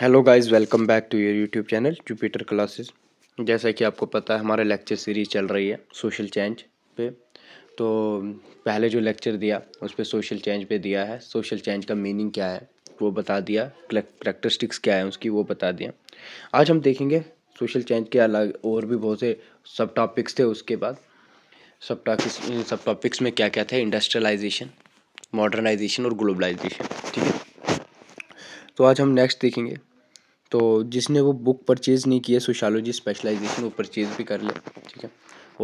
hello guys welcome back to your YouTube channel Jupiter classes जैसा कि आपको पता है हमारा लेक्चर सीरीज चल रही है सोशल चेंज पे तो पहले जो लेक्चर दिया उस पर सोशल चेंज पे दिया है सोशल चेंज का मीनिंग क्या है वो बता दिया करेक्टरिस्टिक्स क्या है उसकी वो बता दिया आज हम देखेंगे सोशल चेंज के अलग और भी बहुत से सब टॉपिक्स थे उसके बाद सब टॉपिक्स सब टॉपिक्स में क्या क्या था इंडस्ट्रियलाइजेशन मॉडर्नाइजेशन और ग्लोबलाइजेशन ठीक है तो आज हम नेक्स्ट देखेंगे तो जिसने वो बुक परचेज़ नहीं किया सोशालोजी स्पेशलाइजेशन वो परचेज़ भी कर ले ठीक है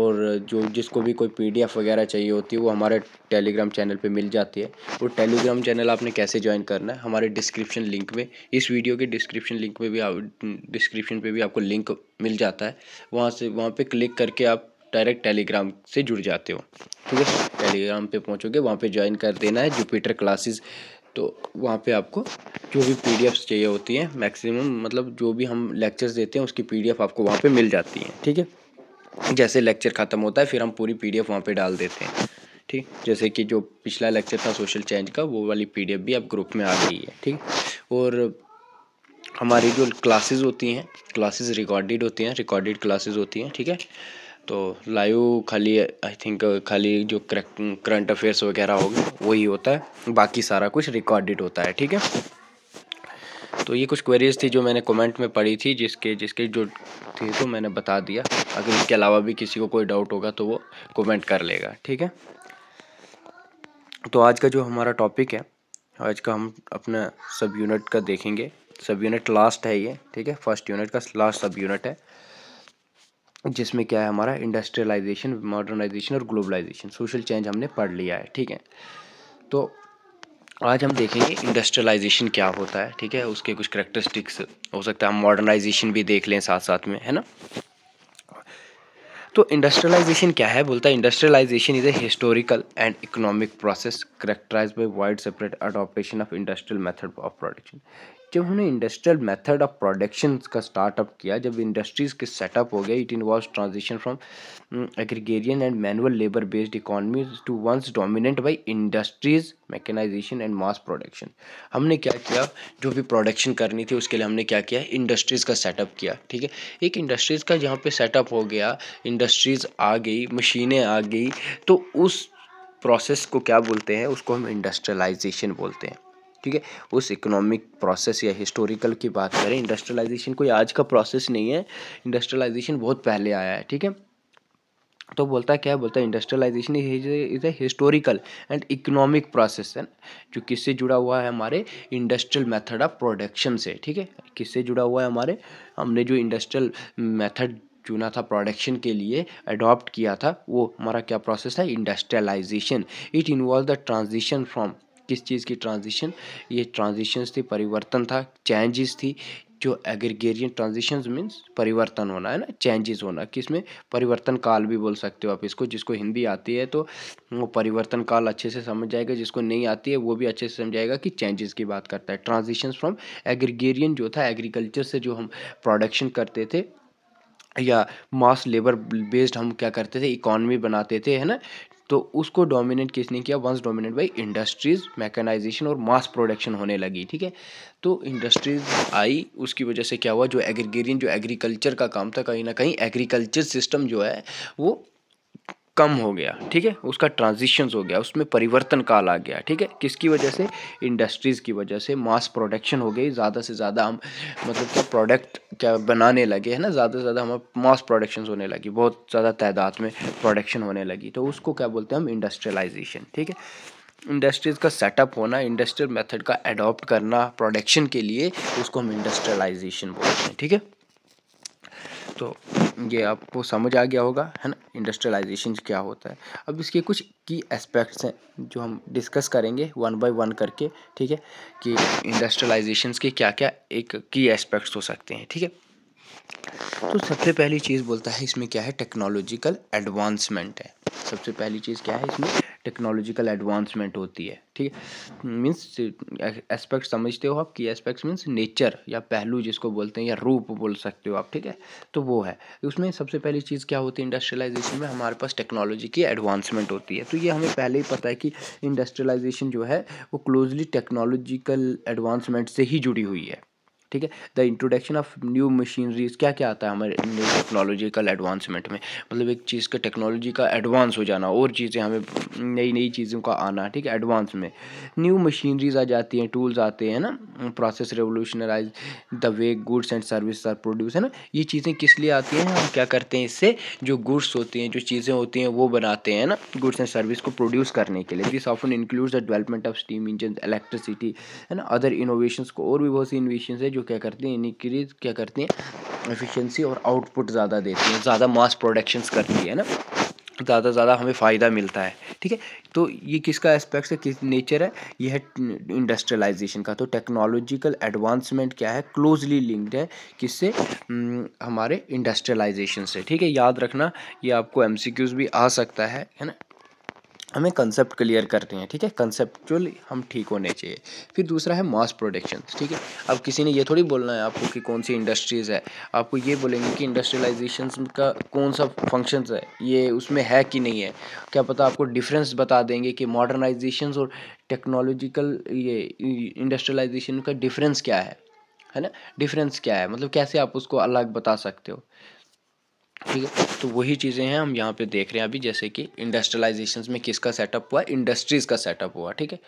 और जो जिसको भी कोई पीडीएफ वगैरह चाहिए होती है वो हमारे टेलीग्राम चैनल पे मिल जाती है वो टेलीग्राम चैनल आपने कैसे ज्वाइन करना है हमारे डिस्क्रिप्शन लिंक में इस वीडियो के डिस्क्रिप्शन लिंक में भी आप डिस्क्रिप्शन पे भी आपको लिंक मिल जाता है वहाँ से वहाँ पर क्लिक करके आप डायरेक्ट टेलीग्राम से जुड़ जाते हो ठीक है टेलीग्राम पे पहुँचोगे वहाँ पे ज्वाइन कर देना है जुपिटर क्लासेस तो वहाँ पे आपको जो भी पी चाहिए होती हैं मैक्सिमम मतलब जो भी हम लेक्चर्स देते हैं उसकी पी आपको वहाँ पर मिल जाती हैं ठीक है जैसे लेक्चर ख़त्म होता है फिर हम पूरी पी डी वहाँ पर डाल देते हैं ठीक जैसे कि जो पिछला लेक्चर था सोशल चेंज का वो वाली पी भी अब ग्रुप में आ गई है ठीक और हमारी जो क्लासेस होती हैं क्लासेस रिकॉर्डेड होती हैं रिकॉर्डेड क्लासेस होती हैं ठीक है तो लाइव खाली आई थिंक खाली जो करंट अफेयर्स वगैरह हो गए वही होता है बाकी सारा कुछ रिकॉर्डेड होता है ठीक है तो ये कुछ क्वेरीज थी जो मैंने कमेंट में पढ़ी थी जिसके जिसके जो थी तो मैंने बता दिया अगर इसके अलावा भी किसी को कोई डाउट होगा तो वो कमेंट कर लेगा ठीक है तो आज का जो हमारा टॉपिक है आज का हम अपना सब यूनिट का देखेंगे सब यूनिट लास्ट है ये ठीक है फर्स्ट यूनिट का लास्ट सब यूनिट है जिसमें क्या है हमारा इंडस्ट्रियलाइजेशन मॉडर्नाइजेशन और ग्लोबलाइजेशन सोशल चेंज हमने पढ़ लिया है ठीक है तो आज हम देखेंगे इंडस्ट्रियलाइजेशन क्या होता है ठीक है उसके कुछ करेक्टरिस्टिक्स हो सकता है हम मॉडर्नाइजेशन भी देख लें साथ साथ में है ना तो इंडस्ट्रियलाइजेशन क्या है बोलता है industrialization is a historical and economic process characterize by wide separate adoption of industrial method of production जब हमने इंडस्ट्रियल मेथड ऑफ प्रोडक्शन का स्टार्टअप किया जब इंडस्ट्रीज़ के सेटअप हो गया it involve transition from agrarian and manual labour based economies to ones dominate by industries mechanization and mass production हमने क्या किया जो भी प्रोडक्शन करनी थी उसके लिए हमने क्या किया इंडस्ट्रीज़ का सेटअप किया ठीक है एक इंडस्ट्रीज़ का जहाँ पे सेटअप हो गया इंडस्ट्रीज़ आ गई मशीनें आ गई तो उस प्रोसेस को क्या बोलते हैं उसको हम इंडस्ट्रियलाइजेशन बोलते हैं ठीक है उस इकोनॉमिक प्रोसेस या हिस्टोरिकल की बात करें इंडस्ट्रियलाइजेशन कोई आज का प्रोसेस नहीं है इंडस्ट्रियलाइजेशन बहुत पहले आया है ठीक है तो बोलता क्या है बोलता है industrialization is a historical and economic process है जो किससे जुड़ा हुआ है हमारे इंडस्ट्रियल मेथड ऑफ प्रोडक्शन से ठीक है किससे जुड़ा हुआ है हमारे हमने जो इंडस्ट्रियल मेथड चुना था प्रोडक्शन के लिए अडॉप्ट किया था वो हमारा क्या प्रोसेस है industrialization it involve the transition from किस चीज़ की ट्रांजिशन ये ट्रांजिशंस थी परिवर्तन था चेंजेस थी जो एग्रीगेरियन ट्रांजिशन मीन्स परिवर्तन होना है ना चेंजेस होना कि इसमें परिवर्तन काल भी बोल सकते हो आप इसको जिसको हिंदी आती है तो वो परिवर्तन काल अच्छे से समझ जाएगा जिसको नहीं आती है वो भी अच्छे से समझ जाएगा कि चेंजेस की बात करता है ट्रांजिशन फ्रॉम एग्रीगेरियन जो था एग्रीकल्चर से जो हम प्रोडक्शन करते थे या मास लेबर बेस्ड हम क्या करते थे इकॉनमी बनाते थे है ना तो उसको डोमिनेट किसने किया ones dominate by industries mechanization और मास प्रोडक्शन होने लगी ठीक है तो इंडस्ट्रीज़ आई उसकी वजह से क्या हुआ जो एग्रीगेरियन जो एग्रीकल्चर का काम था कहीं ना कहीं एग्रीकल्चर सिस्टम जो है वो कम हो गया ठीक है उसका ट्रांजिशन हो गया उसमें परिवर्तन काल आ गया ठीक है किसकी वजह से इंडस्ट्रीज़ की वजह से मास प्रोडक्शन हो गई ज़्यादा से ज़्यादा हम मतलब क्या प्रोडक्ट क्या बनाने लगे है ना ज़्यादा से ज़्यादा हम मास प्रोडक्शन होने लगी बहुत ज़्यादा तादाद में प्रोडक्शन होने लगी तो उसको क्या बोलते हैं हम इंडस्ट्रियलाइजेशन ठीक है इंडस्ट्रीज़ का सेटअप होना इंडस्ट्रियल मेथड का एडॉप्ट करना प्रोडक्शन के लिए उसको हम इंडस्ट्रियलाइजेशन बोलते हैं ठीक है तो ये आपको समझ आ गया होगा है ना इंडस्ट्रियलाइजेशन क्या होता है अब इसके कुछ की एस्पेक्ट्स हैं जो हम डिस्कस करेंगे वन बाय वन करके ठीक है कि इंडस्ट्रियलाइजेशन के क्या क्या एक की एस्पेक्ट्स हो सकते हैं ठीक है तो सबसे पहली चीज़ बोलता है इसमें क्या है टेक्नोलॉजिकल एडवांसमेंट है सबसे पहली चीज़ क्या है इसमें टेक्नोलॉजिकल एडवांसमेंट होती है ठीक है मीन्स एस्पेक्ट समझते हो आप कि एस्पेक्ट मीन्स नेचर या पहलू जिसको बोलते हैं या रूप बोल सकते हो आप ठीक है तो वो है उसमें सबसे पहली चीज़ क्या होती है इंडस्ट्रियलाइजेशन में हमारे पास टेक्नोलॉजी की एडवांसमेंट होती है तो ये हमें पहले ही पता है कि इंडस्ट्रियलाइजेशन जो है वो क्लोजली टेक्नोलॉजिकल एडवांसमेंट से ही जुड़ी हुई है ठीक है the introduction of new machineries क्या क्या आता है हमारे न्यू टेक्नोलॉजिकल एडवांसमेंट में मतलब एक चीज़ का टेक्नोलॉजी का एडवांस हो जाना और चीज़ें हमें नई नई चीज़ों का आना ठीक है एडवांस में न्यू मशीनरीज आ जाती हैं टूल्स आते हैं ना process revolutionize the way goods and service are produce है ना ये चीज़ें किस लिए आती हैं हम क्या करते हैं इससे जो गुड्स होती हैं जो चीज़ें होती हैं वो बनाते हैं ना गुड्स एंड सर्विस को प्रोड्यूस करने के लिए this often includes the development of steam engine electricity है ना अदर इनोवेशन को और भी बहुत सी इनोवेशन है जो क्या करते हैं इनक्रीज क्या करते हैं एफिशेंसी और आउटपुट ज़्यादा देती हैं ज़्यादा मास प्रोडक्शन करती है ना ज़्यादा से ज़्यादा हमें फ़ायदा मिलता है ठीक है तो ये किसका एस्पेक्ट है किस नेचर है ये है इंडस्ट्रियलाइजेशन का तो टेक्नोलॉजिकल एडवांसमेंट क्या है क्लोजली लिंक्ड है किससे हमारे इंडस्ट्रियलाइजेशन से ठीक है याद रखना ये आपको एम भी आ सकता है है ना हमें कंसेप्ट क्लियर करते हैं ठीक है कंसेप्चुअल हम ठीक होने चाहिए फिर दूसरा है मास प्रोडक्शन ठीक है अब किसी ने ये थोड़ी बोलना है आपको कि कौन सी इंडस्ट्रीज़ है आपको ये बोलेंगे कि इंडस्ट्रियलाइजेशन का कौन सा फंक्शंस है ये उसमें है कि नहीं है क्या पता आपको डिफरेंस बता देंगे कि मॉडर्नाइजेशन और टेक्नोलॉजिकल ये इंडस्ट्रियलाइजेशन का डिफरेंस क्या है है ना डिफरेंस क्या है मतलब कैसे आप उसको अलग बता सकते हो ठीक है तो वही चीज़ें हैं हम यहाँ पे देख रहे हैं अभी जैसे कि इंडस्ट्रियलाइजेशन में किसका सेटअप हुआ इंडस्ट्रीज़ का सेटअप हुआ ठीक है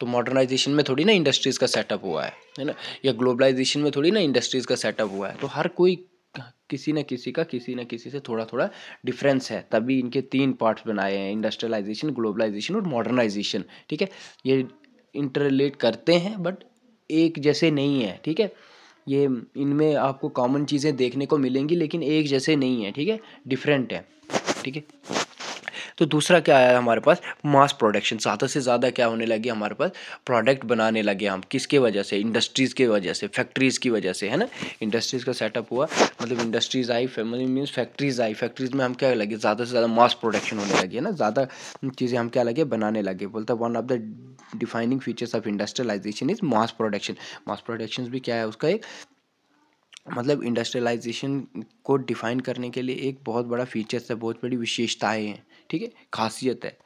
तो मॉडर्नाइजेशन में थोड़ी ना इंडस्ट्रीज़ का सेटअप हुआ है है ना या ग्लोबलाइजेशन में थोड़ी ना इंडस्ट्रीज़ का सेटअप हुआ है तो हर कोई किसी न किसी का किसी न किसी से थोड़ा थोड़ा डिफरेंस है तभी इनके तीन पार्ट्स बनाए हैं इंडस्ट्रियलाइजेशन ग्लोबलाइजेशन और मॉडर्नाइजेशन ठीक है ये इंटरलेट करते हैं बट एक जैसे नहीं है ठीक है ये इनमें आपको कॉमन चीज़ें देखने को मिलेंगी लेकिन एक जैसे नहीं है ठीक है डिफरेंट है ठीक है तो दूसरा क्या आया हमारे पास मास प्रोडक्शन ज़्यादा से ज़्यादा क्या होने लगी हमारे पास प्रोडक्ट बनाने लगे हम किसके वजह से इंडस्ट्रीज़ की वजह से फैक्ट्रीज़ की वजह से है ना इंडस्ट्रीज़ का सेटअप हुआ मतलब इंडस्ट्रीज़ आई फैमिली मीन्स फैक्ट्रीज़ आई फैक्ट्रीज़ में हम क्या लगे ज़्यादा से ज़्यादा मास प्रोडक्शन होने लगी है ना ज़्यादा चीज़ें हम क्या लगे बनाने लगे बोलता one of the defining features of industrialization is mass production mass production भी क्या है उसका एक मतलब इंडस्ट्रियलाइजेशन को डिफ़ाइन करने के लिए एक बहुत बड़ा फीचर्स है बहुत बड़ी विशेषताएँ हैं ठीक है खासियत है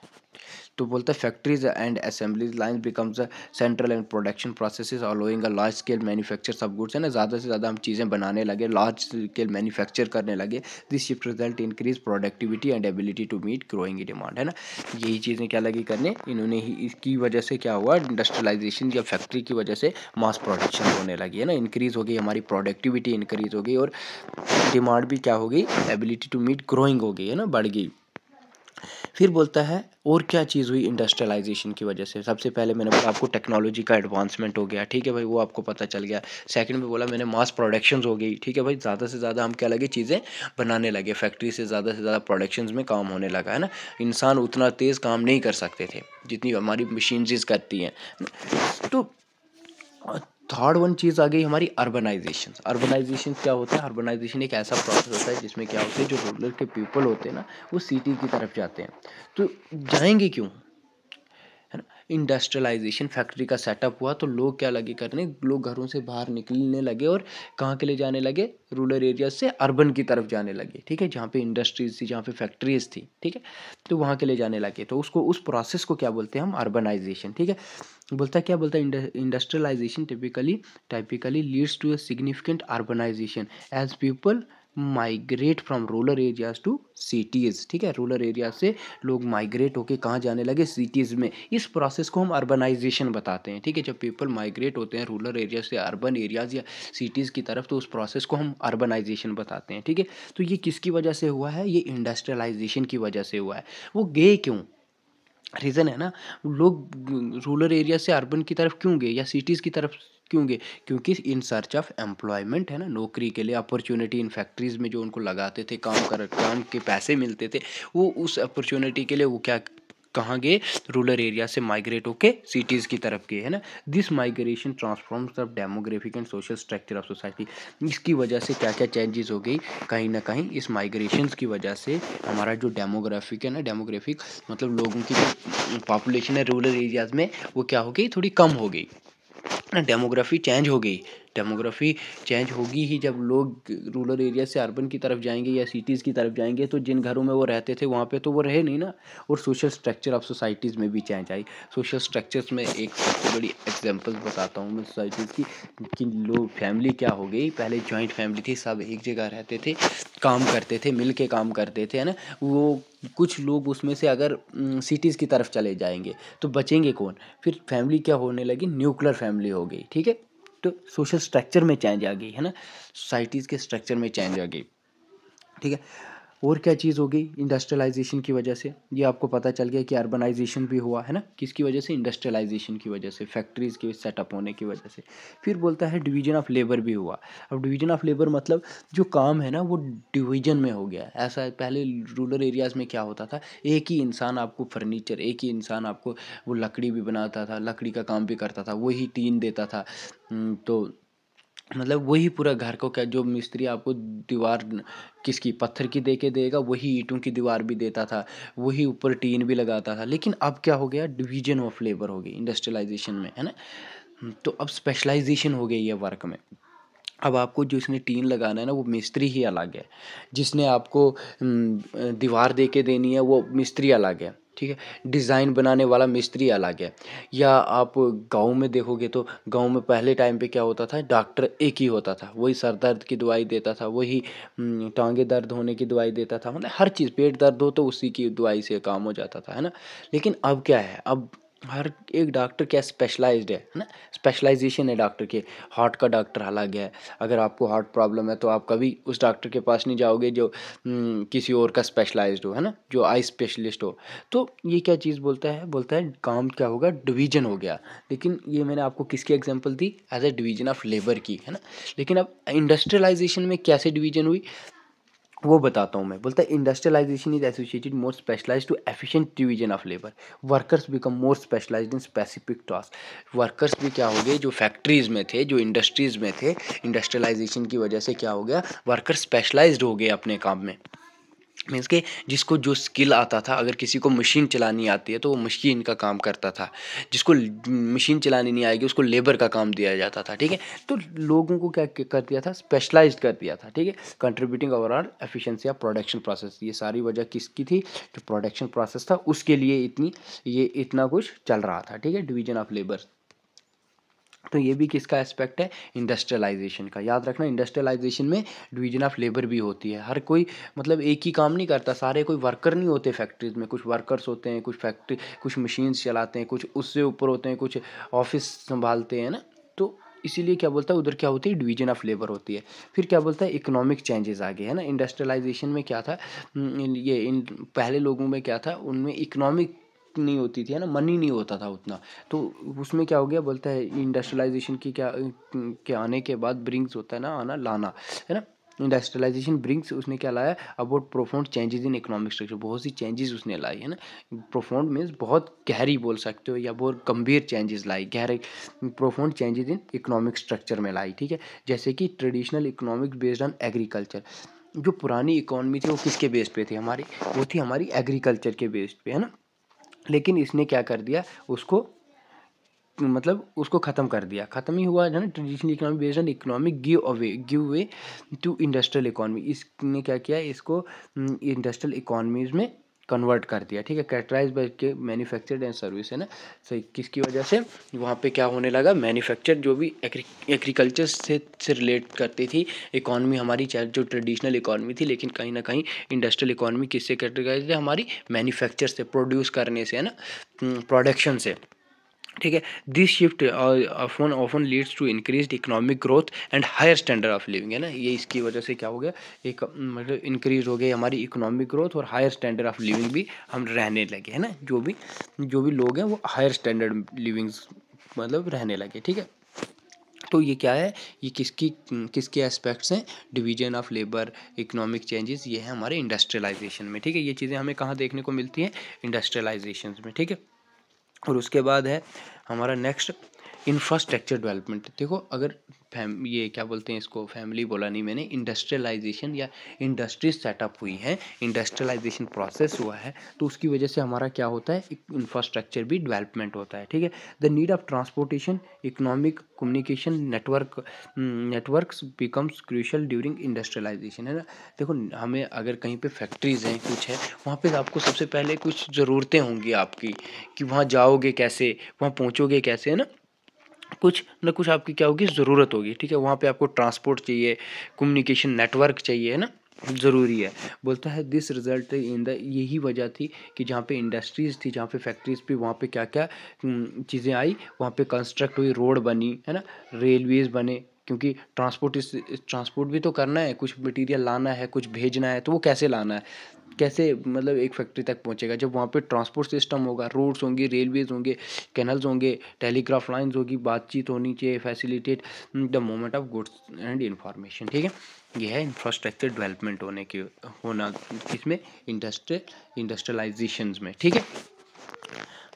तो बोलता है factories and assemblies line becomes central and production process allowing a large scale manufacture सब गुड्स है ना ज़्यादा से ज़्यादा हम चीज़ें बनाने लगे लार्ज स्केल मैन्युफैक्चर करने लगे this shift result increase productivity and ability to meet growing demand है ना यही चीज़ें क्या लगी करने इन्होंने ही इसकी वजह से क्या हुआ इंडस्ट्रियलाइजेशन या फैक्ट्री की वजह से मास प्रोडक्शन होने लगी है ना इंक्रीज़ हो गई हमारी प्रोडक्टिविटी इंक्रीज़ हो गई और डिमांड भी क्या हो गई एबिलिटी टू मीट ग्रोइंग हो गई है ना बढ़ गई फिर बोलता है और क्या चीज़ हुई इंडस्ट्रियलाइजेशन की वजह से सबसे पहले मैंने बोला आपको टेक्नोलॉजी का एडवांसमेंट हो गया ठीक है भाई वो आपको पता चल गया सेकंड में बोला मैंने मास प्रोडक्शन हो गई ठीक है भाई ज़्यादा से ज़्यादा हम क्या लगे चीज़ें बनाने लगे फैक्ट्री से ज़्यादा से ज़्यादा प्रोडक्शन में काम होने लगा है ना इंसान उतना तेज़ काम नहीं कर सकते थे जितनी हमारी मशीनरीज करती हैं तो थर्ड वन चीज़ आ गई हमारी अर्बनाइजेशन अर्बनाइजेशन क्या होता है अर्बनाइजेशन एक ऐसा प्रोसेस होता है जिसमें क्या होता है जो रूरल के पीपल होते हैं ना वो सिटी की तरफ जाते हैं तो जाएंगे क्यों है ना इंडस्ट्रियलाइजेशन फैक्ट्री का सेटअप हुआ तो लोग क्या लगे करने लोग घरों से बाहर निकलने लगे और कहाँ के लिए जाने लगे रूरल एरिया से अर्बन की तरफ जाने लगे ठीक है जहाँ पे इंडस्ट्रीज थी जहाँ पे फैक्ट्रीज थी ठीक है तो वहाँ के लिए जाने लगे तो उसको उस प्रोसेस को क्या बोलते हैं हम अर्बनाइजेशन ठीक है बोलता है क्या बोलता है industrialization typically typically leads to a significant urbanization as people migrate from rural areas to cities ठीक है रूरल एरिया से लोग माइग्रेट होके कहाँ जाने लगे सिटीज़ में इस प्रोसेस को हम अर्बनाइजेशन बताते हैं ठीक है जब पीपल माइग्रेट होते हैं रूरल एरिया से अर्बन एरियाज या सिटीज़ की तरफ तो उस प्रोसेस को हम अर्बनाइजेशन बताते हैं ठीक है तो ये किसकी वजह से हुआ है ये इंडस्ट्रियलाइजेशन की वजह से हुआ है वो गए क्यों रीज़न है ना लोग रूरल एरिया से अर्बन की तरफ क्यों गए या सिटीज़ की तरफ क्यों गए क्योंकि इन सर्च ऑफ एम्प्लॉयमेंट है ना नौकरी के लिए अपॉर्चुनिटी इन फैक्ट्रीज़ में जो उनको लगाते थे काम कर काम के पैसे मिलते थे वो उस अपॉर्चुनिटी के लिए वो क्या कहाँ गए रूरल एरिया से माइग्रेट होके सिटीज़ की तरफ गए है ना this migration transforms of demographic and social structure of society इसकी वजह से क्या क्या चेंजेस हो गई कहीं ना कहीं इस माइग्रेशन की वजह से हमारा जो डेमोग्राफिक है ना डेमोग्राफिक मतलब लोगों की जो पॉपुलेशन है रूरल एरियाज़ में वो क्या हो गई थोड़ी कम हो गई डेमोग्राफी चेंज हो गई डेमोग्राफी चेंज होगी ही जब लोग रूरल एरिया से अर्बन की तरफ जाएंगे या सिटीज़ की तरफ जाएंगे तो जिन घरों में वो रहते थे वहाँ पे तो वो रहे नहीं ना और सोशल स्ट्रक्चर ऑफ सोसाइटीज़ में भी चेंज आई सोशल स्ट्रक्चर्स में एक सबसे बड़ी एग्जांपल्स बताता हूँ मैं सोसाइटीज़ की कि लोग फैमिली क्या हो गई पहले जॉइंट फैमिली थी सब एक जगह रहते थे काम करते थे मिल के काम करते थे है ना वो कुछ लोग उसमें से अगर सिटीज़ की तरफ चले जाएंगे तो बचेंगे कौन फिर फैमिली क्या होने लगी न्यूक्लियर फैमिली हो गई ठीक है सोशलिस्ट सोशल स्ट्रक्चर में चेंज आ गई है ना सोसाइटीज़ के स्ट्रक्चर में चेंज आ गई ठीक है और क्या चीज़ हो गई इंडस्ट्रियलाइजेशन की वजह से ये आपको पता चल गया कि अर्बनाइजेशन भी हुआ है ना किसकी वजह से इंडस्ट्रियलाइजेशन की वजह से फैक्ट्रीज़ के सेटअप होने की वजह से फिर बोलता है डिवीजन ऑफ लेबर भी हुआ अब डिवीजन ऑफ लेबर मतलब जो काम है ना वो डिवीजन में हो गया ऐसा पहले रूरल एरियाज़ में क्या होता था एक ही इंसान आपको फर्नीचर एक ही इंसान आपको वो लकड़ी भी बनाता था लकड़ी का काम भी करता था वही टीन देता था हम्म, तो मतलब वही पूरा घर को क्या जो मिस्त्री आपको दीवार किसकी पत्थर की दे के देगा वही ईंटों की दीवार भी देता था वही ऊपर टीन भी लगाता था लेकिन अब क्या हो गया डिवीजन ऑफ लेबर हो गई इंडस्ट्रियलाइजेशन में है ना तो अब स्पेशलाइजेशन हो गई है वर्क में अब आपको जिसने टीन लगाना है ना वो मिस्त्री ही अलग है जिसने आपको दीवार दे के देनी है वो मिस्त्री अलग है ठीक है डिज़ाइन बनाने वाला मिस्त्री अलग है या आप गांव में देखोगे तो गांव में पहले टाइम पे क्या होता था डॉक्टर एक ही होता था वही सर दर्द की दवाई देता था वही टांगे दर्द होने की दवाई देता था मतलब हर चीज़ पेट दर्द हो तो उसी की दवाई से काम हो जाता था है ना लेकिन अब क्या है अब हर एक डॉक्टर क्या स्पेशलाइज्ड है है ना स्पेशलाइजेशन है डॉक्टर के हार्ट का डॉक्टर अलग है अगर आपको हार्ट प्रॉब्लम है तो आप कभी उस डॉक्टर के पास नहीं जाओगे जो हम्म, किसी और का स्पेशलाइज्ड हो है ना जो आई स्पेशलिस्ट हो तो ये क्या चीज़ बोलता है बोलता है काम क्या होगा डिवीजन हो गया लेकिन ये मैंने आपको किसकी एग्जाम्पल दी as a division of labour की है ना लेकिन अब इंडस्ट्रियलाइजेशन में कैसे डिवीजन हुई वो बताता हूँ मैं बोलता है industrialization is associated more specialize to efficient division of labour workers become more specialize in specific task workers भी क्या हो गए जो फैक्ट्रीज में थे जो इंडस्ट्रीज में थे इंडस्ट्रियलाइजेशन की वजह से क्या हो गया वर्कर्स स्पेशलाइज्ड हो गए अपने काम में मीन्स के जिसको जो स्किल आता था अगर किसी को मशीन चलानी आती है तो वो मशीन का काम करता था जिसको मशीन चलानी नहीं आएगी उसको लेबर का काम दिया जाता था ठीक है तो लोगों को क्या कर दिया था स्पेशलाइज कर दिया था ठीक है contributing overall efficiency of production process ये सारी वजह किसकी थी जो प्रोडक्शन प्रोसेस था उसके लिए इतनी ये इतना कुछ चल रहा था ठीक है डिवीजन ऑफ लेबर तो ये भी किसका एस्पेक्ट है इंडस्ट्रियलाइजेशन का याद रखना इंडस्ट्रियलाइजेशन में डिवीजन ऑफ लेबर भी होती है हर कोई मतलब एक ही काम नहीं करता सारे कोई वर्कर नहीं होते फैक्ट्रीज में कुछ वर्कर्स होते हैं कुछ फैक्ट्री कुछ मशीन्स चलाते हैं कुछ उससे ऊपर होते हैं कुछ ऑफिस संभालते हैं ना तो इसीलिए क्या बोलता है उधर क्या होती है डिवीजन ऑफ लेबर होती है फिर क्या बोलता है इकोनॉमिक चेंजेस आ गए है ना इंडस्ट्रियलाइजेशन में क्या था हम्म, ये इन पहले लोगों में क्या था उनमें इकोनॉमिक नहीं होती थी है ना मनी नहीं होता था उतना तो उसमें क्या हो गया बोलता है इंडस्ट्रियलाइजेशन की क्या के आने के बाद ब्रिंग्स होता है ना आना लाना है ना इंडस्ट्रियलाइजेशन ब्रिंग्स उसने क्या लाया about profound changes in economic structure बहुत सी चेंजेस उसने लाई है ना प्रोफाउंड मीन्स बहुत गहरी बोल सकते हो या बहुत गंभीर चेंजेस लाई गहरे profound changes in economic structure में लाई ठीक है जैसे कि traditional economic based on agriculture जो पुरानी इकोनॉमी थी वो किसके बेस पे थी हमारी वो थी हमारी एग्रीकल्चर के बेस पे है ना लेकिन इसने क्या कर दिया उसको मतलब उसको ख़त्म कर दिया ख़त्म ही हुआ है ना traditional economy based on economic give away give way to industrial economy इसने क्या किया इसको इंडस्ट्रियल इकोनॉमीज में कन्वर्ट कर दिया ठीक है कैटराइज के मैन्युफैक्चर्ड एंड सर्विस है ना सो किसकी वजह से वहाँ पे क्या होने लगा मैन्युफैक्चर जो भी एग्रीकल्चर से से रिलेट करती थी इकॉनमी हमारी चाहे जो ट्रेडिशनल इकॉनमी थी लेकिन कहीं ना कहीं इंडस्ट्रियल इकॉनमी किससे कैटेगराइज है हमारी मैन्युफैक्चर से प्रोड्यूस करने से है ना प्रोडक्शन hmm, से ठीक है this shift often often leads to increase economic growth and higher standard of living है ना ये इसकी वजह से क्या हो गया एक मतलब इंक्रीज हो गई हमारी इकोनॉमिक ग्रोथ और हायर स्टैंडर्ड ऑफ लिविंग भी हम रहने लगे है ना जो भी जो भी लोग हैं वो हायर स्टैंडर्ड लिविंग्स मतलब रहने लगे ठीक है तो ये क्या है ये किसकी किसके एस्पेक्ट्स हैं division of labour economic changes ये है हमारे इंडस्ट्रियलाइजेशन में ठीक है ये चीज़ें हमें कहाँ देखने को मिलती हैं इंडस्ट्रियलाइजेशन में ठीक है और उसके बाद है हमारा नेक्स्ट इंफ्रास्ट्रक्चर डेवलपमेंट देखो अगर फैम ये क्या बोलते हैं इसको फैमिली बोला नहीं मैंने इंडस्ट्रियलाइजेशन या इंडस्ट्री सेटअप हुई है इंडस्ट्रियलाइजेशन प्रोसेस हुआ है तो उसकी वजह से हमारा क्या होता है इंफ्रास्ट्रक्चर भी डेवलपमेंट होता है ठीक है the need of transportation economic communication network networks becomes crucial during industrialization है ना देखो हमें अगर कहीं पे फैक्ट्रीज़ हैं कुछ है वहाँ पे आपको सबसे पहले कुछ ज़रूरतें होंगी आपकी कि वहाँ जाओगे कैसे वहाँ पहुँचोगे कैसे है ना कुछ ना कुछ आपकी क्या होगी ज़रूरत होगी ठीक है वहाँ पे आपको ट्रांसपोर्ट चाहिए कम्युनिकेशन नेटवर्क चाहिए है ना ज़रूरी है बोलता है दिस रिज़ल्ट इन द यही वजह थी कि जहाँ पे इंडस्ट्रीज़ थी जहाँ पे फैक्ट्रीज़ भी वहाँ पे क्या क्या हम्म, चीज़ें आई वहाँ पे कंस्ट्रक्ट हुई रोड बनी है ना रेलवेज़ बने क्योंकि ट्रांसपोर्ट इस ट्रांसपोर्ट भी तो करना है कुछ मटेरियल लाना है कुछ भेजना है तो वो कैसे लाना है कैसे मतलब एक फैक्ट्री तक पहुंचेगा जब वहाँ पे ट्रांसपोर्ट सिस्टम होगा रोड्स होंगे रेलवेज होंगे कैनल्स होंगे टेलीग्राफ लाइन्स होगी बातचीत होनी चाहिए facilitate the moment of goods and information ठीक है यह है इंफ्रास्ट्रक्चर डेवलपमेंट होने के होना इसमें इंडस्ट्रियल इंडस्ट्रियलाइजेशन में ठीक है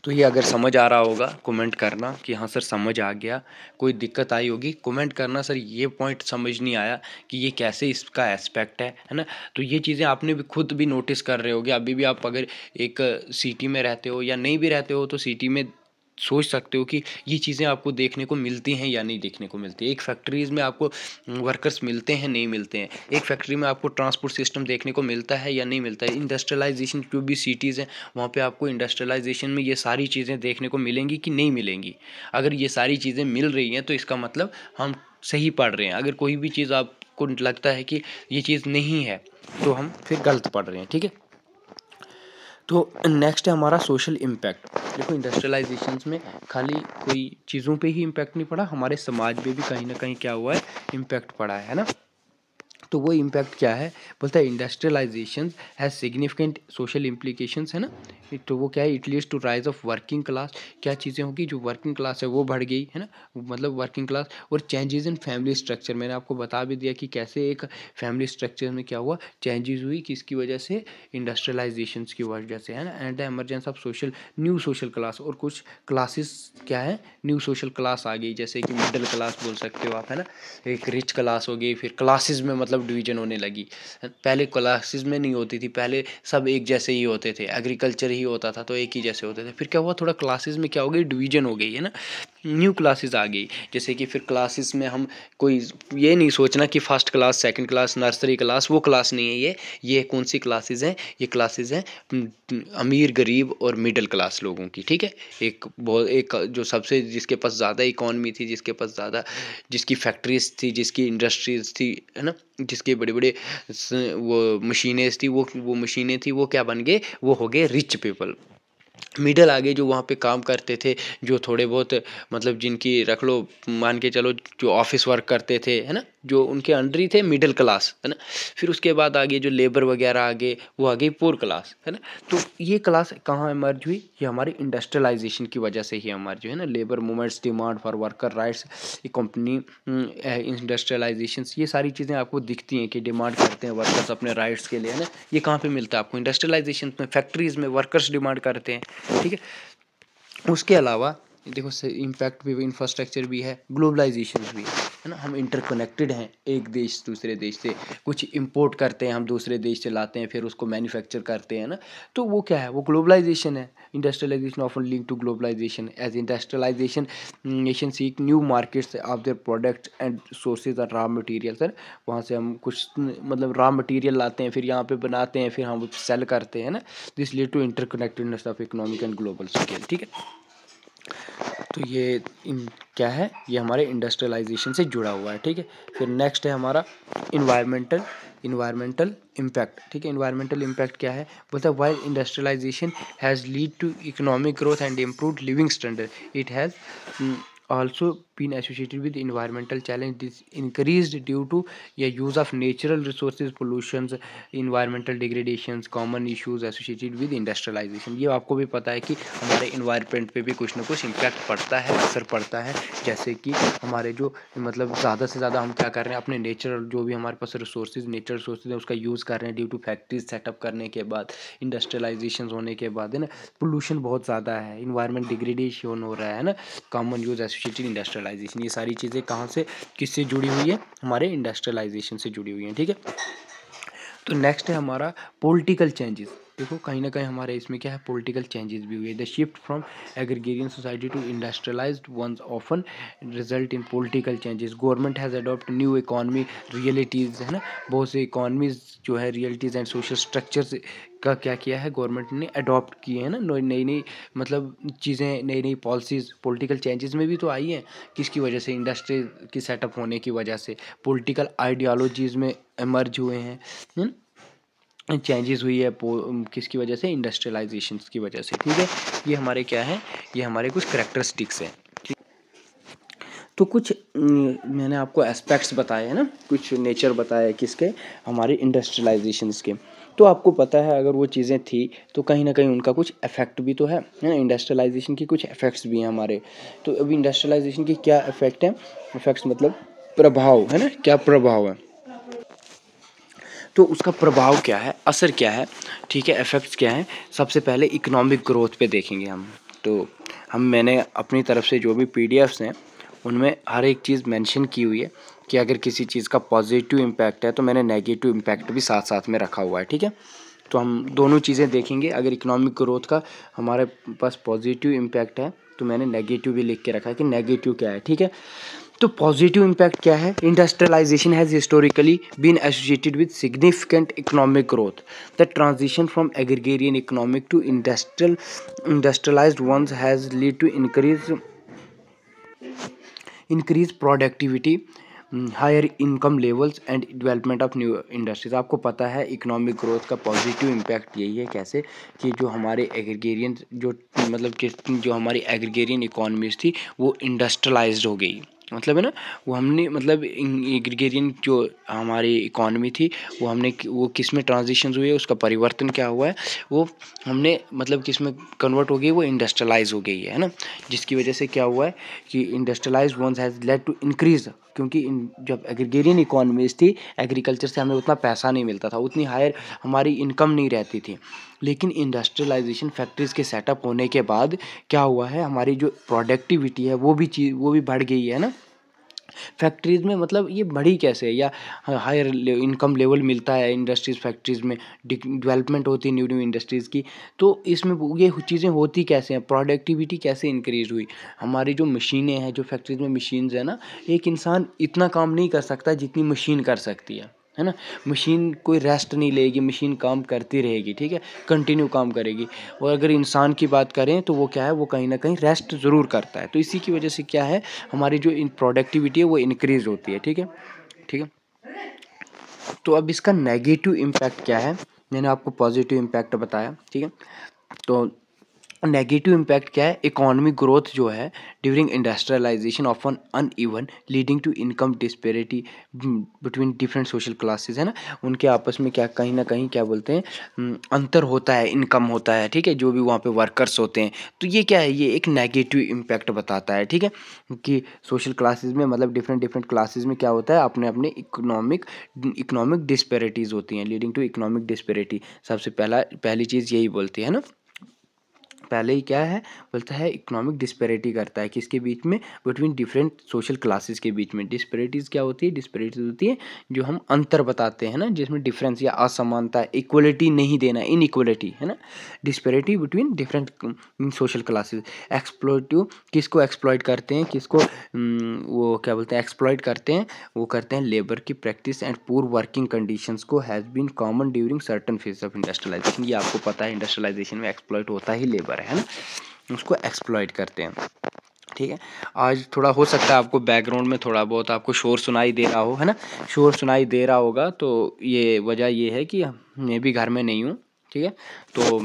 तो ये अगर समझ आ रहा होगा कमेंट करना कि हाँ सर समझ आ गया कोई दिक्कत आई होगी कमेंट करना सर ये पॉइंट समझ नहीं आया कि ये कैसे इसका एस्पेक्ट है है ना तो ये चीज़ें आपने भी खुद भी नोटिस कर रहे होगे अभी भी आप अगर एक सिटी में रहते हो या नहीं भी रहते हो तो सिटी में सोच सकते हो कि ये चीज़ें आपको देखने को मिलती हैं या नहीं देखने को मिलती एक फैक्ट्रीज़ में आपको वर्कर्स हम्म, मिलते हैं नहीं मिलते हैं एक फैक्ट्री में आपको ट्रांसपोर्ट सिस्टम देखने को मिलता है या नहीं मिलता है इंडस्ट्रियलाइजेशन जो भी सिटीज़ हैं वहाँ पर आपको इंडस्ट्रियलाइजेशन में ये सारी चीज़ें देखने को मिलेंगी कि नहीं मिलेंगी अगर ये सारी चीज़ें मिल रही हैं तो इसका मतलब हम सही पढ़ रहे हैं अगर कोई भी चीज़ आपको लगता है कि ये चीज़ नहीं है तो हम फिर गलत पढ़ रहे हैं ठीक है तो नेक्स्ट है हमारा सोशल इम्पैक्ट देखो इंडस्ट्रियलाइजेशन में खाली कोई चीज़ों पे ही इम्पैक्ट नहीं पड़ा हमारे समाज पे भी कहीं ना कहीं क्या हुआ है इम्पैक्ट पड़ा है ना तो वो इम्पैक्ट क्या है बोलता है industrialization has significant social implication है ना तो वो क्या है it leads to rise of working class क्या चीज़ें होगी जो वर्किंग क्लास है वो बढ़ गई है ना मतलब वर्किंग क्लास और चेंजेस इन फैमिली स्ट्रक्चर मैंने आपको बता भी दिया कि कैसे एक फैमिली स्ट्रक्चर में क्या हुआ चेंजेस हुई किसकी वजह से इंडस्ट्रियलाइजेशन की वजह से है ना and the emergence of social new social class और कुछ क्लासेस क्या है न्यू सोशल क्लास आ गई जैसे कि मिडिल क्लास बोल सकते हो आप है ना एक रिच क्लास हो गई फिर क्लासेज में मतलब सब डिवीज़न होने लगी पहले क्लासेस में नहीं होती थी पहले सब एक जैसे ही होते थे एग्रीकल्चर ही होता था तो एक ही जैसे होते थे फिर क्या हुआ थोड़ा क्लासेस में क्या हो गई डिवीज़न हो गई है ना न्यू क्लासेस आ गई जैसे कि फिर क्लासेस में हम कोई ये नहीं सोचना कि first class second class nursery class वो क्लास नहीं है ये ये कौन सी क्लासेस हैं ये क्लासेस हैं हम्म, अमीर गरीब और मिडिल क्लास लोगों की ठीक है एक बहुत एक जो सबसे जिसके पास ज़्यादा इकॉनमी थी जिसके पास ज़्यादा जिसकी फैक्ट्रीज थी जिसकी इंडस्ट्रीज थी है ना जिसके बड़े बड़े वो मशीनें थी वो वो मशीनें थी वो क्या बन गए वो हो गए रिच पीपल मिडल आगे जो वहाँ पे काम करते थे जो थोड़े बहुत मतलब जिनकी रख लो मान के चलो जो ऑफिस वर्क करते थे है ना जो उनके अंडर ही थे मिडिल क्लास है ना फिर उसके बाद आगे जो लेबर वगैरह आगे वो आ गई पोर क्लास है ना तो ये क्लास कहाँ इमर्ज हुई ये हमारी इंडस्ट्रियलाइजेशन की वजह से ही इमर्ज हुई है ना labour movements demand for worker rights company industrialization ये सारी चीज़ें आपको दिखती हैं कि डिमांड करते हैं वर्कर्स अपने राइट्स के लिए है ना ये कहाँ पर मिलता है आपको इंडस्ट्रियलाइजेशन में फैक्ट्रीज़ में वर्कर्स डिमांड करते हैं ठीक है उसके अलावा देखो इम्पैक्ट भी इंफ्रास्ट्रक्चर भी है ग्लोबलाइजेशन भी है है ना हम इंटरकनेक्टेड हैं एक देश दूसरे देश से कुछ इंपोर्ट करते हैं हम दूसरे देश से लाते हैं फिर उसको मैन्युफैक्चर करते हैं ना तो वो क्या है वो ग्लोबलाइजेशन है industrialization of link to globalization as industrialization nation seek new markets of their products and sources are raw materials वहाँ से हम कुछ मतलब रॉ मटीरियल लाते हैं फिर यहाँ पर बनाते हैं फिर हम सेल करते हैं ना this lead to interconnectedness of economic and global scale ठीक है तो ये इन क्या है ये हमारे इंडस्ट्रियलाइजेशन से जुड़ा हुआ है ठीक है फिर नेक्स्ट है हमारा इन्वायरमेंटल इन्वायरमेंटल इम्पैक्ट ठीक है इन्वायरमेंटल इम्पैक्ट क्या है बोलता है while industrialization has lead to economic growth and improve living standard it has also been associated with environmental challenge this increased due to yeah, use of natural resources pollutions environmental degradations common issues associated with industrialization ये आपको भी पता है कि हमारे environment पे भी कुछ ना कुछ इम्पैक्ट पड़ता है असर पड़ता है जैसे कि हमारे जो मतलब ज़्यादा से ज़्यादा हम क्या कर रहे हैं अपने नेचुरल जो भी हमारे पास रिसोर्सेज नेचुरल रिसोर्स हैं उसका यूज़ कर रहे हैं ड्यू टू फैक्ट्रीज सेटअप करने के बाद इंडस्ट्रियलाइजेशन होने के बाद है ना पोल्यूशन बहुत ज़्यादा है इन्वायरमेंट डिग्रेडेशन हो रहा है ना common use associated industrial industrialization ये सारी चीज़ें कहाँ से किससे जुड़ी हुई है हमारे इंडस्ट्रियलाइजेशन से जुड़ी हुई हैं ठीक है तो नेक्स्ट है हमारा पॉलिटिकल चेंजेस देखो कहीं ना कहीं हमारे इसमें क्या है पॉलिटिकल चेंजेस भी हुए the shift from agrarian society to industrialized ones often result in political changes government has adopt new economy realities है ना बहुत से इकॉनमीज़ जो है रियलिटीज़ एंड सोशल स्ट्रक्चर्स का क्या किया है गवर्नमेंट ने अडॉप्ट किए हैं ना नई नई मतलब चीज़ें नई नई पॉलिसीज़ पॉलिटिकल चेंजेस में भी तो आई हैं किसकी वजह से इंडस्ट्री की सेटअप होने की वजह से पॉलिटिकल आइडियालॉजीज़ में एमर्ज हुए हैं चेंजेस हुई है um, किसकी वजह से इंडस्ट्रियलाइजेशन की वजह से ठीक है ये हमारे क्या है ये हमारे कुछ करेक्टरिस्टिक्स हैं तो कुछ मैंने आपको एस्पेक्ट्स बताए हैं ना कुछ नेचर बताया किसके हमारे इंडस्ट्रियलाइजेशन के तो आपको पता है अगर वो चीज़ें थी तो कहीं ना कहीं उनका कुछ इफेक्ट भी तो है ना इंडस्ट्रियलाइजेशन की कुछ इफेक्ट्स भी हैं हमारे तो अभी इंडस्ट्रियलाइजेशन की क्या इफेक्ट है इफेक्ट्स मतलब प्रभाव है ना क्या प्रभाव है तो उसका प्रभाव क्या है असर क्या है ठीक है इफ़ेक्ट्स क्या हैं सबसे पहले इकोनॉमिक ग्रोथ पे देखेंगे हम तो हम मैंने अपनी तरफ से जो भी पी हैं उनमें हर एक चीज़ मेंशन की हुई है कि अगर किसी चीज़ का पॉजिटिव इम्पैक्ट है तो मैंने नेगेटिव इम्पैक्ट भी साथ साथ में रखा हुआ है ठीक है तो हम दोनों चीज़ें देखेंगे अगर इकोनॉमिक ग्रोथ का हमारे पास पॉजिटिव इम्पैक्ट है तो मैंने नेगेटिव भी लिख के रखा है कि नेगेटिव क्या है ठीक है तो पॉजिटिव इम्पैक्ट क्या है industrialization has historically been associated with significant economic growth the transition from agrarian economic to industrial industrialize ones has lead to increase increase productivity higher income levels and development of new industries आपको पता है economic growth का positive impact यही है कैसे कि जो हमारे एग्रीगेरियन जो मतलब कि जो हमारी एग्रीगेरियन इकोनॉमीज थी वो इंडस्ट्रलाइज हो गई मतलब है ना वो हमने मतलब ग्रिगेरियन जो हमारी इकॉनमी थी वो हमने वो किस में ट्रांजिशन हुई है उसका परिवर्तन क्या हुआ है वो हमने मतलब किस में कन्वर्ट हो गई वो इंडस्ट्रलाइज हो गई है ना जिसकी वजह से क्या हुआ है कि industrialize ones has led to increase क्योंकि जब एग्रीगेरियन इकोनॉमीज़ थी एग्रीकल्चर से हमें उतना पैसा नहीं मिलता था उतनी हायर हमारी इनकम नहीं रहती थी लेकिन इंडस्ट्रियलाइजेशन फैक्ट्रीज़ के सेटअप होने के बाद क्या हुआ है हमारी जो प्रोडक्टिविटी है वो भी चीज़ वो भी बढ़ गई है ना फैक्ट्रीज़ में मतलब ये बढ़ी कैसे है या हायर इनकम लेवल मिलता है इंडस्ट्रीज़ फैक्ट्रीज़ में डेवलपमेंट होती है न्यू न्यू इंडस्ट्रीज़ की तो इसमें ये चीज़ें होती कैसे हैं प्रोडक्टिविटी कैसे इंक्रीज़ हुई हमारी जो मशीनें हैं जो फैक्ट्रीज़ में मशीन्स हैं ना एक इंसान इतना काम नहीं कर सकता जितनी मशीन कर सकती है है ना मशीन कोई रेस्ट नहीं लेगी मशीन काम करती रहेगी ठीक है कंटिन्यू काम करेगी और अगर इंसान की बात करें तो वो क्या है वो कहीं ना कहीं रेस्ट ज़रूर करता है तो इसी की वजह से क्या है हमारी जो प्रोडक्टिविटी है वो इनक्रीज़ होती है ठीक है ठीक है तो अब इसका नेगेटिव इम्पैक्ट क्या है मैंने आपको पॉजिटिव इम्पैक्ट बताया ठीक है तो नेगेटिव इम्पैक्ट क्या है इकोनॉमिक ग्रोथ जो है during industrialization of an uneven leading to income disparity between different social classes है ना उनके आपस में क्या कहीं ना कहीं क्या बोलते हैं mm, अंतर होता है इनकम होता है ठीक है जो भी वहाँ पे वर्कर्स होते हैं तो ये क्या है ये एक नेगेटिव इम्पैक्ट बताता है ठीक है कि सोशल क्लासेज में मतलब डिफरेंट डिफरेंट क्लासेज में क्या होता है अपने अपने इकोनॉमिक इकोनॉमिक डिस्पेरिटीज़ होती हैं लीडिंग टू इकोनॉमिक डिस्पेरिटी सबसे पहला पहली चीज़ यही बोलती है ना पहले ही क्या है बोलता है इकोनॉमिक डिस्पेरिटी करता है किसके बीच में बिटवीन डिफरेंट सोशल क्लासेस के बीच में डिस्पेरिटीज़ क्या होती है डिस्पेरिटीज़ होती है जो हम अंतर बताते हैं ना जिसमें डिफरेंस या असमानता इक्वलिटी नहीं देना इन है ना disparity between different social classes exploitative किसको एक्सप्लॉयट करते हैं किसको mm, वो क्या बोलते हैं एक्सप्लॉयट करते हैं वो करते हैं लेबर की practice and poor working condition को has been common during certain phase of industrialization ये आपको पता है इंडस्ट्रियलाइजेशन में एक्सप्लॉयट होता ही लेबर रहे हैं ना उसको एक्सप्लॉयट करते हैं ठीक है आज थोड़ा हो सकता है आपको बैकग्राउंड में थोड़ा बहुत आपको शोर सुनाई दे रहा हो है ना शोर सुनाई दे रहा होगा तो ये वजह ये है कि मैं भी घर में नहीं हूँ ठीक है तो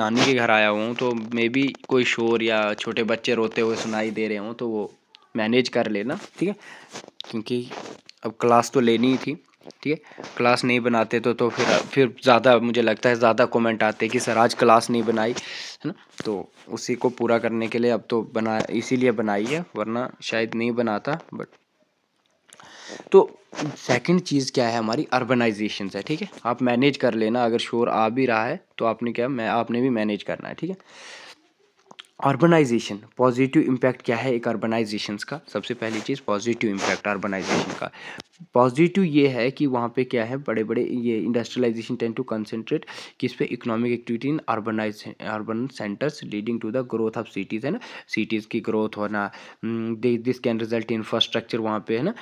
नानी के घर आया हूँ तो मे भी कोई शोर या छोटे बच्चे रोते हुए सुनाई दे रहे हों तो वो मैनेज कर लेना ठीक है क्योंकि अब क्लास तो लेनी ही थी ठीक है क्लास नहीं बनाते तो तो फिर फिर ज़्यादा मुझे लगता है ज़्यादा कमेंट आते हैं कि सर आज क्लास नहीं बनाई है ना तो उसी को पूरा करने के लिए अब तो बना इसीलिए बनाई है वरना शायद नहीं बनाता बट तो सेकंड चीज़ क्या है हमारी अर्बनाइजेशन है ठीक है आप मैनेज कर लेना अगर शोर आ भी रहा है तो आपने क्या मैं आपने भी मैनेज करना है ठीक है अर्बनाइजेशन पॉजिटिव इम्पैक्ट क्या है एक अर्बनाइजेशन का सबसे पहली चीज़ पॉजिटिव इम्पैक्ट अर्बनाइजेशन का पॉजिटिव ये है कि वहाँ पे क्या है बड़े बड़े ये इंडस्ट्रियलाइजेशन टेन टू कंसनट्रेट किस पे economic activity in urbanize urban centres leading to the growth of cities है ना सिटीज़ की ग्रोथ होना दिस कैन रिजल्ट इंफ्रास्ट्रक्चर वहाँ पे है ना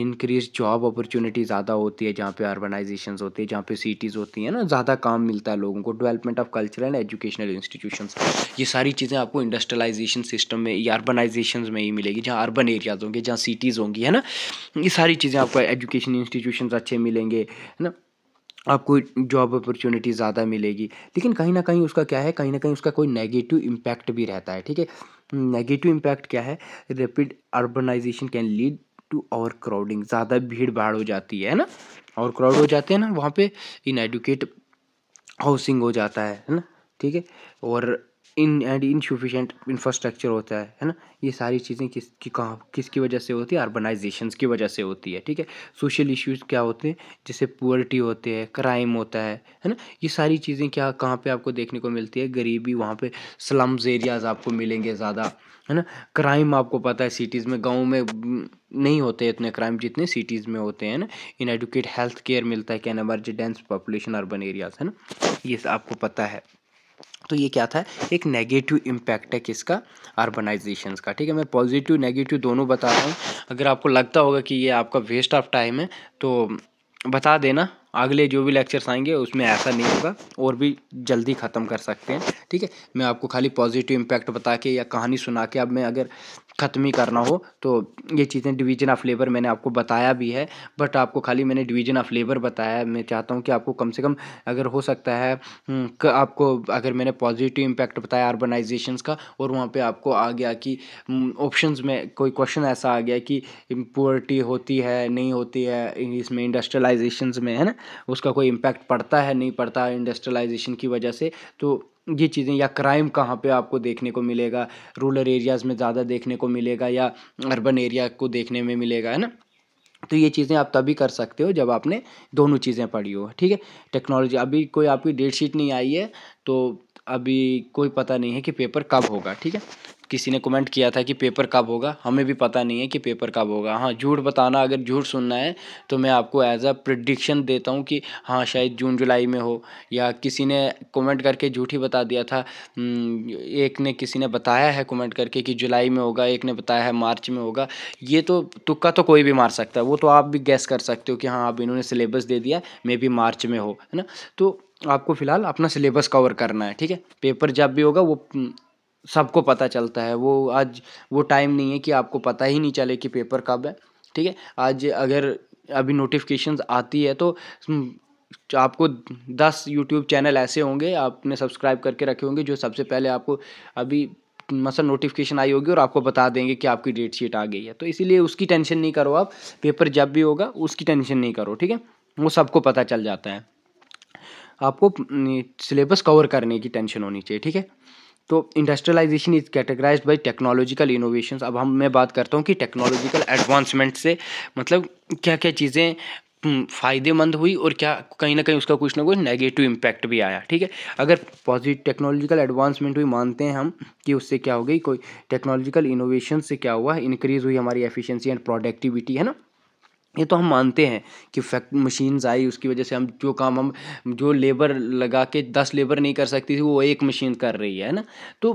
इंक्रीज जॉब अपॉर्चुनिटी ज़्यादा होती है जहाँ पे अर्बनाइजेशन होती है जहाँ पे सिटीज़ होती हैं ना ज़्यादा काम मिलता है लोगों को development of cultural and educational institution ये सारी चीज़ें आपको इंडस्ट्रलाइजेशन सिस्टम में या अर्बनाइजेशन में ही मिलेगी जहाँ अर्बन एरियाज़ होंगे जहाँ सिटीज़ होंगी है ना ये सारी चीज़ें आपको एजुकेशन इंस्टीट्यूशन अच्छे मिलेंगे है ना आपको जॉब अपॉर्चुनिटी ज़्यादा मिलेगी लेकिन कहीं ना कहीं उसका क्या है कहीं ना कहीं उसका कोई नेगेटिव इम्पैक्ट भी रहता है ठीक है नेगेटिव इम्पैक्ट क्या है rapid urbanization can lead to overcrowding ज़्यादा भीड़ भाड़ हो जाती है ना और क्राउड हो जाते हैं ना वहाँ पे इनएडुकेट हाउसिंग हो जाता है है ना ठीक है और इन एंड इनसफिशेंट इंफ्रास्ट्रक्चर होता है है ना ये सारी चीज़ें किस की कहाँ किसकी वजह से होती है अर्बनाइजेशन की वजह से होती है ठीक है सोशल इश्यूज़ क्या होते हैं जैसे पुअर्टी होते हैं क्राइम होता है है ना ये सारी चीज़ें क्या कहाँ पे आपको देखने को मिलती है गरीबी वहाँ पे स्लम्स एरियाज़ आपको मिलेंगे ज़्यादा है ना क्राइम आपको पता है सिटीज़ में गाँव में नहीं होते इतने क्राइम जितने सिटीज़ में होते हैं ना इन एडुकेट हेल्थ केयर मिलता है can dense population urban areas है ना ये आपको पता है तो ये क्या था एक नेगेटिव इम्पैक्ट है किसका अर्बनाइजेशन का ठीक है मैं पॉजिटिव नेगेटिव दोनों बता रहा हूँ अगर आपको लगता होगा कि ये आपका वेस्ट ऑफ टाइम है तो बता देना अगले जो भी लेक्चर्स आएंगे उसमें ऐसा नहीं होगा और भी जल्दी ख़त्म कर सकते हैं ठीक है मैं आपको खाली पॉजिटिव इम्पैक्ट बता के या कहानी सुना के अब मैं अगर ख़त्म ही करना हो तो ये चीज़ें डिवीजन ऑफ लेबर मैंने आपको बताया भी है बट आपको खाली मैंने डिवीजन ऑफ लेबर बताया मैं चाहता हूँ कि आपको कम से कम अगर हो सकता है हम्म, आपको अगर मैंने पॉजिटिव इम्पैक्ट बताया अर्बनाइजेशन का और वहाँ पे आपको आ गया कि ऑप्शंस हम्म, में कोई क्वेश्चन ऐसा आ गया कि पुअर्टी होती है नहीं होती है इसमें इंडस्ट्रियलाइजेशन में है ना उसका कोई इम्पैक्ट पड़ता है नहीं पड़ता इंडस्ट्रियलाइजेशन की वजह से तो ये चीज़ें या क्राइम कहाँ पे आपको देखने को मिलेगा रूरल एरियाज़ में ज़्यादा देखने को मिलेगा या अर्बन एरिया को देखने में मिलेगा है ना तो ये चीज़ें आप तभी कर सकते हो जब आपने दोनों चीज़ें पढ़ी हो ठीक है टेक्नोलॉजी अभी कोई आपकी डेट शीट नहीं आई है तो अभी कोई पता नहीं है कि पेपर कब होगा ठीक है किसी ने कमेंट किया था कि पेपर कब होगा हमें भी पता नहीं है कि पेपर कब होगा हाँ झूठ बताना अगर झूठ सुनना है तो मैं आपको एज अ प्रडिक्शन देता हूँ कि हाँ शायद जून जुलाई में हो या किसी ने कमेंट करके झूठ ही बता दिया था हम्म, एक ने किसी ने बताया है कमेंट करके कि जुलाई में होगा एक ने बताया है मार्च में होगा ये तो तुक्का तो कोई भी मार सकता है वो तो आप भी गैस कर सकते हो कि हाँ आप इन्होंने सिलेबस दे दिया मे बी मार्च में हो है ना तो आपको फ़िलहाल अपना सिलेबस कवर करना है ठीक है पेपर जब भी होगा वो सबको पता चलता है वो आज वो टाइम नहीं है कि आपको पता ही नहीं चले कि पेपर कब है ठीक है आज अगर अभी नोटिफिकेशंस आती है तो हम्म, आपको दस यूट्यूब चैनल ऐसे होंगे आपने सब्सक्राइब करके रखे होंगे जो सबसे पहले आपको अभी मसल नोटिफिकेशन आई होगी और आपको बता देंगे कि आपकी डेट शीट आ गई है तो इसीलिए उसकी टेंशन नहीं करो आप पेपर जब भी होगा उसकी टेंशन नहीं करो ठीक है वो सबको पता चल जाता है आपको सिलेबस हम्म, कवर करने की टेंशन होनी चाहिए ठीक है तो industrialization is categorize by technological innovation अब हम मैं बात करता हूँ कि टेक्नोलॉजिकल एडवांसमेंट से मतलब क्या क्या चीज़ें हम्म, फ़ायदेमंद हुई और क्या कहीं ना कहीं उसका कुछ ना कुछ नेगेटिव इम्पैक्ट भी आया ठीक है अगर पॉजिटिव टेक्नोलॉजिकल एडवांसमेंट हुई मानते हैं हम कि उससे क्या हो गई कोई टेक्नोलॉजिकल इनोवेशन से क्या हुआ इंक्रीज़ हुई हमारी एफिशिएंसी एंड प्रोडक्टिविटी है ना ये तो हम मानते हैं कि फैक्ट मशीन्स आई उसकी वजह से हम जो काम हम जो लेबर लगा के दस लेबर नहीं कर सकती थी वो एक मशीन कर रही है ना तो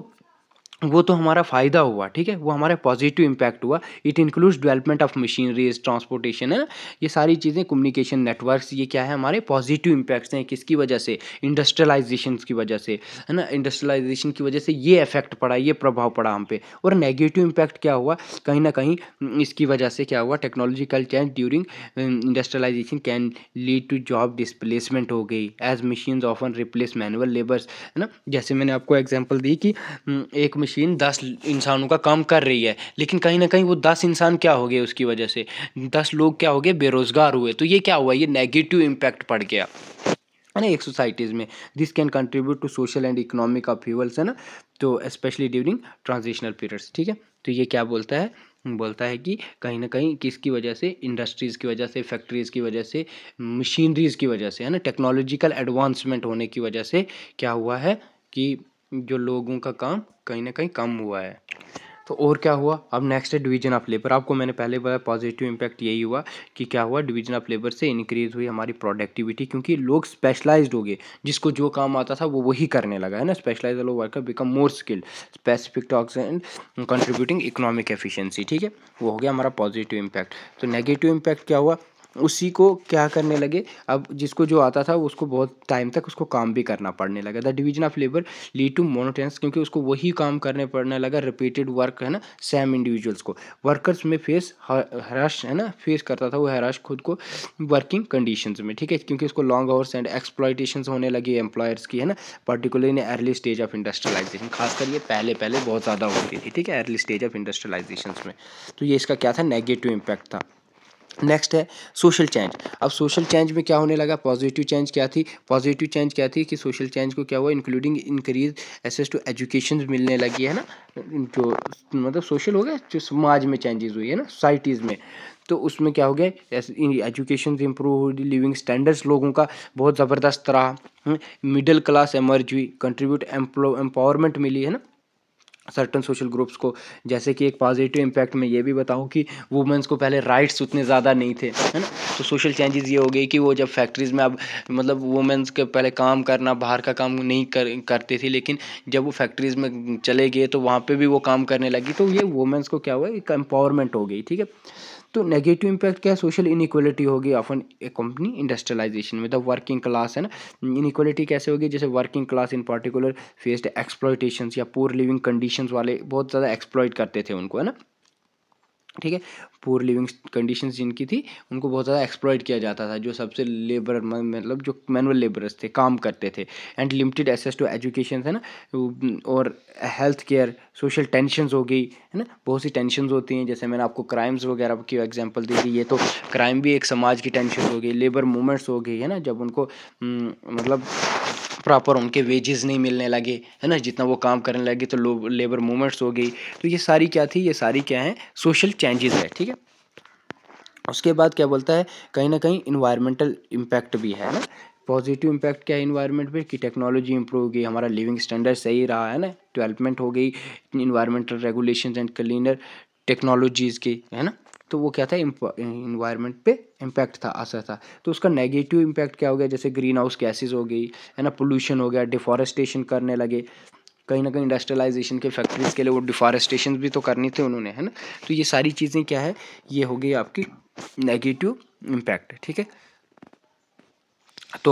वो तो हमारा फ़ायदा हुआ ठीक है वो हमारा पॉजिटिव इम्पैक्ट हुआ it includes development of machineries transportation है ये सारी चीज़ें कम्युनिकेशन नेटवर्क्स ये क्या है हमारे पॉजिटिव इम्पैक्ट्स हैं किसकी वजह से इंडस्ट्रियलाइजेशन की वजह से है ना इंडस्ट्रियलाइजेशन की वजह से ये इफेक्ट पड़ा ये प्रभाव पड़ा हम पे और नेगेटिव इम्पैक्ट क्या हुआ कहीं ना कहीं इसकी वजह से क्या हुआ technological change during industrialization can lead to job displacement हो गई as machine often replace manual labours है ना जैसे मैंने आपको एग्जाम्पल दी कि um, एक मशीन दस इंसानों का काम कर रही है लेकिन कहीं ना कहीं वो दस इंसान क्या हो गए उसकी वजह से दस लोग क्या हो गए बेरोज़गार हुए तो ये क्या हुआ ये नेगेटिव इम्पैक्ट पड़ गया है ना एक सोसाइटीज़ में this can contribute to social and economic upheavals है ना तो स्पेशली ड्यूरिंग ट्रांजिशनल पीरियड्स ठीक है तो ये क्या बोलता है बोलता है कि कहीं ना कहीं किसकी वजह से इंडस्ट्रीज़ की वजह से फैक्ट्रीज़ की वजह से मशीनरीज़ की वजह से है ना टेक्नोलॉजिकल एडवांसमेंट होने की वजह से क्या हुआ है कि जो लोगों का काम कहीं ना कहीं कम हुआ है तो और क्या हुआ अब नेक्स्ट है डिवीजन ऑफ लेबर आपको मैंने पहले बताया पॉजिटिव इम्पैक्ट यही हुआ कि क्या हुआ डिवीजन ऑफ लेबर से इंक्रीज हुई हमारी प्रोडक्टिविटी क्योंकि लोग स्पेशलाइज्ड हो गए जिसको जो काम आता था वो वही करने लगा है ना specialize worker become more skilled specific tasks and contributing economic efficiency ठीक है वो हो गया हमारा पॉजिटिव इम्पैक्ट तो नेगेटिव इम्पैक्ट क्या हुआ उसी को क्या करने लगे अब जिसको जो आता था उसको बहुत टाइम तक उसको काम भी करना पड़ने लगा the division of labour lead to monotonous क्योंकि उसको वही काम करने पड़ने लगा रिपीटेड वर्क है ना सेम इंडिविजुअल्स को वर्कर्स में फेस हराश है ना फेस करता था वो हराश खुद को वर्किंग कंडीशन में ठीक है क्योंकि उसको लॉन्ग आवर्स एंड एक्सप्लाइटेशन होने लगी एम्प्लॉयर्स की है ना particularly early stage of industrialization खासकर ये पहले पहले बहुत ज़्यादा होती थी ठीक है अर्ली स्टेज ऑफ इंडस्ट्रियलाइजेशन में तो ये इसका क्या था नेगेटिव इम्पैक्ट था नेक्स्ट है सोशल चेंज अब सोशल चेंज में क्या होने लगा पॉजिटिव चेंज क्या थी पॉजिटिव चेंज क्या थी कि सोशल चेंज को क्या हुआ including increase access to education मिलने लगी है ना जो मतलब सोशल हो गया जो समाज में चेंजेस हुई है ना सोसाइटीज़ में तो उसमें क्या हो गया एजुकेशन इम्प्रूव हुई लिविंग स्टैंडर्ड्स लोगों का बहुत ज़बरदस्त रहा मिडिल क्लास एमर्ज हुई कंट्रीब्यूट एम्पावरमेंट मिली है ना सर्टन सोशल ग्रुप्स को जैसे कि एक पॉजिटिव इम्पैक्ट मैं ये भी बताऊँ कि वुमेंस को पहले राइट्स उतने ज़्यादा नहीं थे है ना तो सोशल चेंजेस ये हो गई कि वो जब फैक्ट्रीज़ में अब मतलब वुमेंस के पहले काम करना बाहर का काम नहीं कर करती थी लेकिन जब वो फैक्ट्रीज़ में चले गए तो वहाँ पर भी वो काम करने लगी तो ये वुमेंस को क्या हुआ एक एम्पावरमेंट हो गई ठीक है तो नेगेटिव इम्पैक्ट क्या है सोशल इनिक्वलिटी होगी एन ए कंपनी इंडस्ट्रियलाइजेशन में द वर्किंग क्लास है ना इनिक्वलिटी कैसे होगी जैसे working class in particular faced exploitation या पुअर लिविंग कंडीशन वाले बहुत ज़्यादा एक्सप्लॉयट करते थे उनको है ना ठीक है पुअर लिविंग कंडीशंस जिनकी थी उनको बहुत ज़्यादा एक्सप्लॉयट किया जाता था जो सबसे लेबर मतलब जो मैनुअल लेबरर्स थे काम करते थे and limited access to education है ना और हेल्थ केयर सोशल टेंशनस हो गई है ना बहुत सी टेंशन होती हैं जैसे मैंने आपको क्राइम्स वगैरह की एग्जाम्पल दी थी ये तो क्राइम भी एक समाज की टेंशन हो गई लेबर मूवमेंट्स हो गई है ना जब उनको हम्म, मतलब प्रॉपर उनके वेजेस नहीं मिलने लगे है ना जितना वो काम करने लगे तो लेबर मूवमेंट्स हो गई तो ये सारी क्या थी ये सारी क्या है सोशल चेंजेस है ठीक है उसके बाद क्या बोलता है कहीं ना कहीं इन्वायरमेंटल इम्पैक्ट भी है ना पॉजिटिव इम्पैक्ट क्या है इन्वायरमेंट पर कि टेक्नोलॉजी इंप्रूव हो गई हमारा लिविंग स्टैंडर्ड सही रहा है ना डेवलपमेंट हो गई environmental regulation and cleaner technologies की है ना तो वो क्या था इन्वायरमेंट पे इम्पैक्ट था असर था तो उसका नेगेटिव इम्पैक्ट क्या हो गया जैसे ग्रीन हाउस गैसेज हो गई है ना पोल्यूशन हो गया डिफॉरेस्टेशन करने लगे कहीं ना कहीं इंडस्ट्रियलाइजेशन के फैक्ट्रीज़ के लिए वो डिफॉरेस्टेशन भी तो करनी थी उन्होंने है ना तो ये सारी चीज़ें क्या है ये हो गई आपकी नेगेटिव इम्पैक्ट ठीक है तो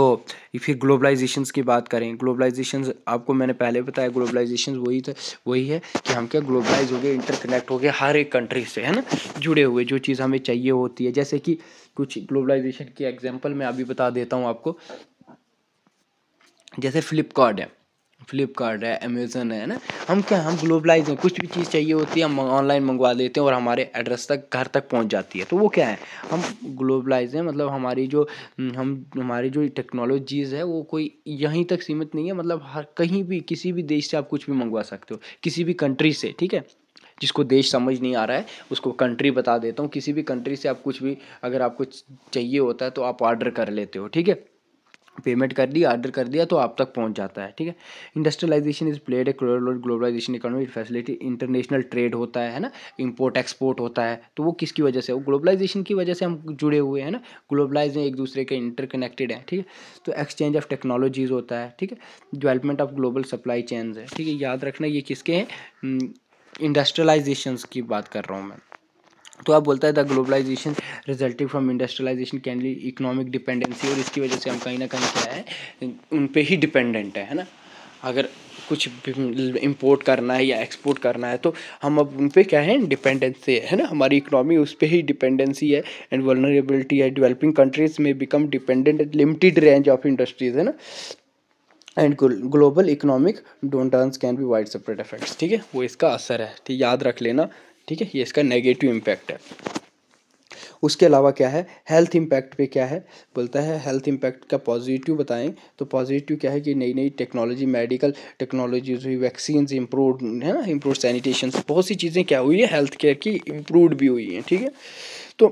फिर ग्लोबलाइजेशन की बात करें ग्लोबलाइजेशन आपको मैंने पहले बताया ग्लोबलाइजेशन वही था तो, वही है कि हम क्या ग्लोबलाइज हो गए इंटरकनेक्ट हो गए हर एक कंट्री से है ना जुड़े हुए जो चीज़ हमें चाहिए होती है जैसे कि कुछ ग्लोबलाइजेशन की एग्जाम्पल मैं अभी बता देता हूँ आपको जैसे फ्लिपकार्ट है फ्लिपकार्ट है अमेज़न है ना हम क्या हम ग्लोबलाइज हैं कुछ भी चीज़ चाहिए होती है हम ऑनलाइन मंगवा देते हैं और हमारे एड्रेस तक घर तक पहुंच जाती है तो वो क्या है हम ग्लोबलाइज हैं मतलब हमारी जो हम्म, हम हमारी जो टेक्नोलॉजीज़ है वो कोई यहीं तक सीमित नहीं है मतलब हर कहीं भी किसी भी देश से आप कुछ भी मंगवा सकते हो किसी भी कंट्री से ठीक है जिसको देश समझ नहीं आ रहा है उसको कंट्री बता देता हूँ किसी भी कंट्री से आप कुछ भी अगर आपको चाहिए होता है तो आप ऑर्डर कर लेते हो ठीक है पेमेंट कर दी ऑर्डर कर दिया तो आप तक पहुंच जाता है ठीक है industrialization is played a globalization economy facility international trade होता है ना इंपोर्ट एक्सपोर्ट होता है तो वो किसकी वजह से वो ग्लोबलाइजेशन की वजह से हम जुड़े हुए हैं ना ग्लोबलाइज एक दूसरे के इंटरकनेक्टेड हैं ठीक है तो एक्सचेंज ऑफ टेक्नोलॉजीज़ होता है ठीक है development of global supply change है ठीक है याद रखना ये किसके हैं इंडस्ट्रियलाइजेशन hmm, की बात कर रहा हूँ मैं तो आप बोलता है the globalization resulting from industrialization can be economic dependency और इसकी वजह से हम कहीं ना कहीं क्या है उन पर ही डिपेंडेंट है है ना अगर कुछ इंपोर्ट करना है या एक्सपोर्ट करना है तो हम अब उन पर क्या है डिपेंडेंसी है ना हमारी इकोनॉमी उस पर ही डिपेंडेंसी है एंड वर्नरेबिलिटी है डेवलपिंग कंट्रीज में become dependent at limited range of industries है ना and global economic dance can be wide separate effects ठीक है वो इसका असर है ठीक याद रख लेना ठीक है ये इसका नेगेटिव इम्पैक्ट है उसके अलावा क्या है हेल्थ इम्पैक्ट पे क्या है बोलता है हेल्थ इम्पैक्ट का पॉजिटिव बताएं तो पॉजिटिव क्या है कि नई नई टेक्नोलॉजी मेडिकल टेक्नोलॉजीज हुई वैक्सीन इम्प्रूव है ना इम्प्रूव सैनिटेशन बहुत सी चीज़ें क्या हुई है हेल्थ केयर की इम्प्रूवड भी हुई हैं ठीक है तो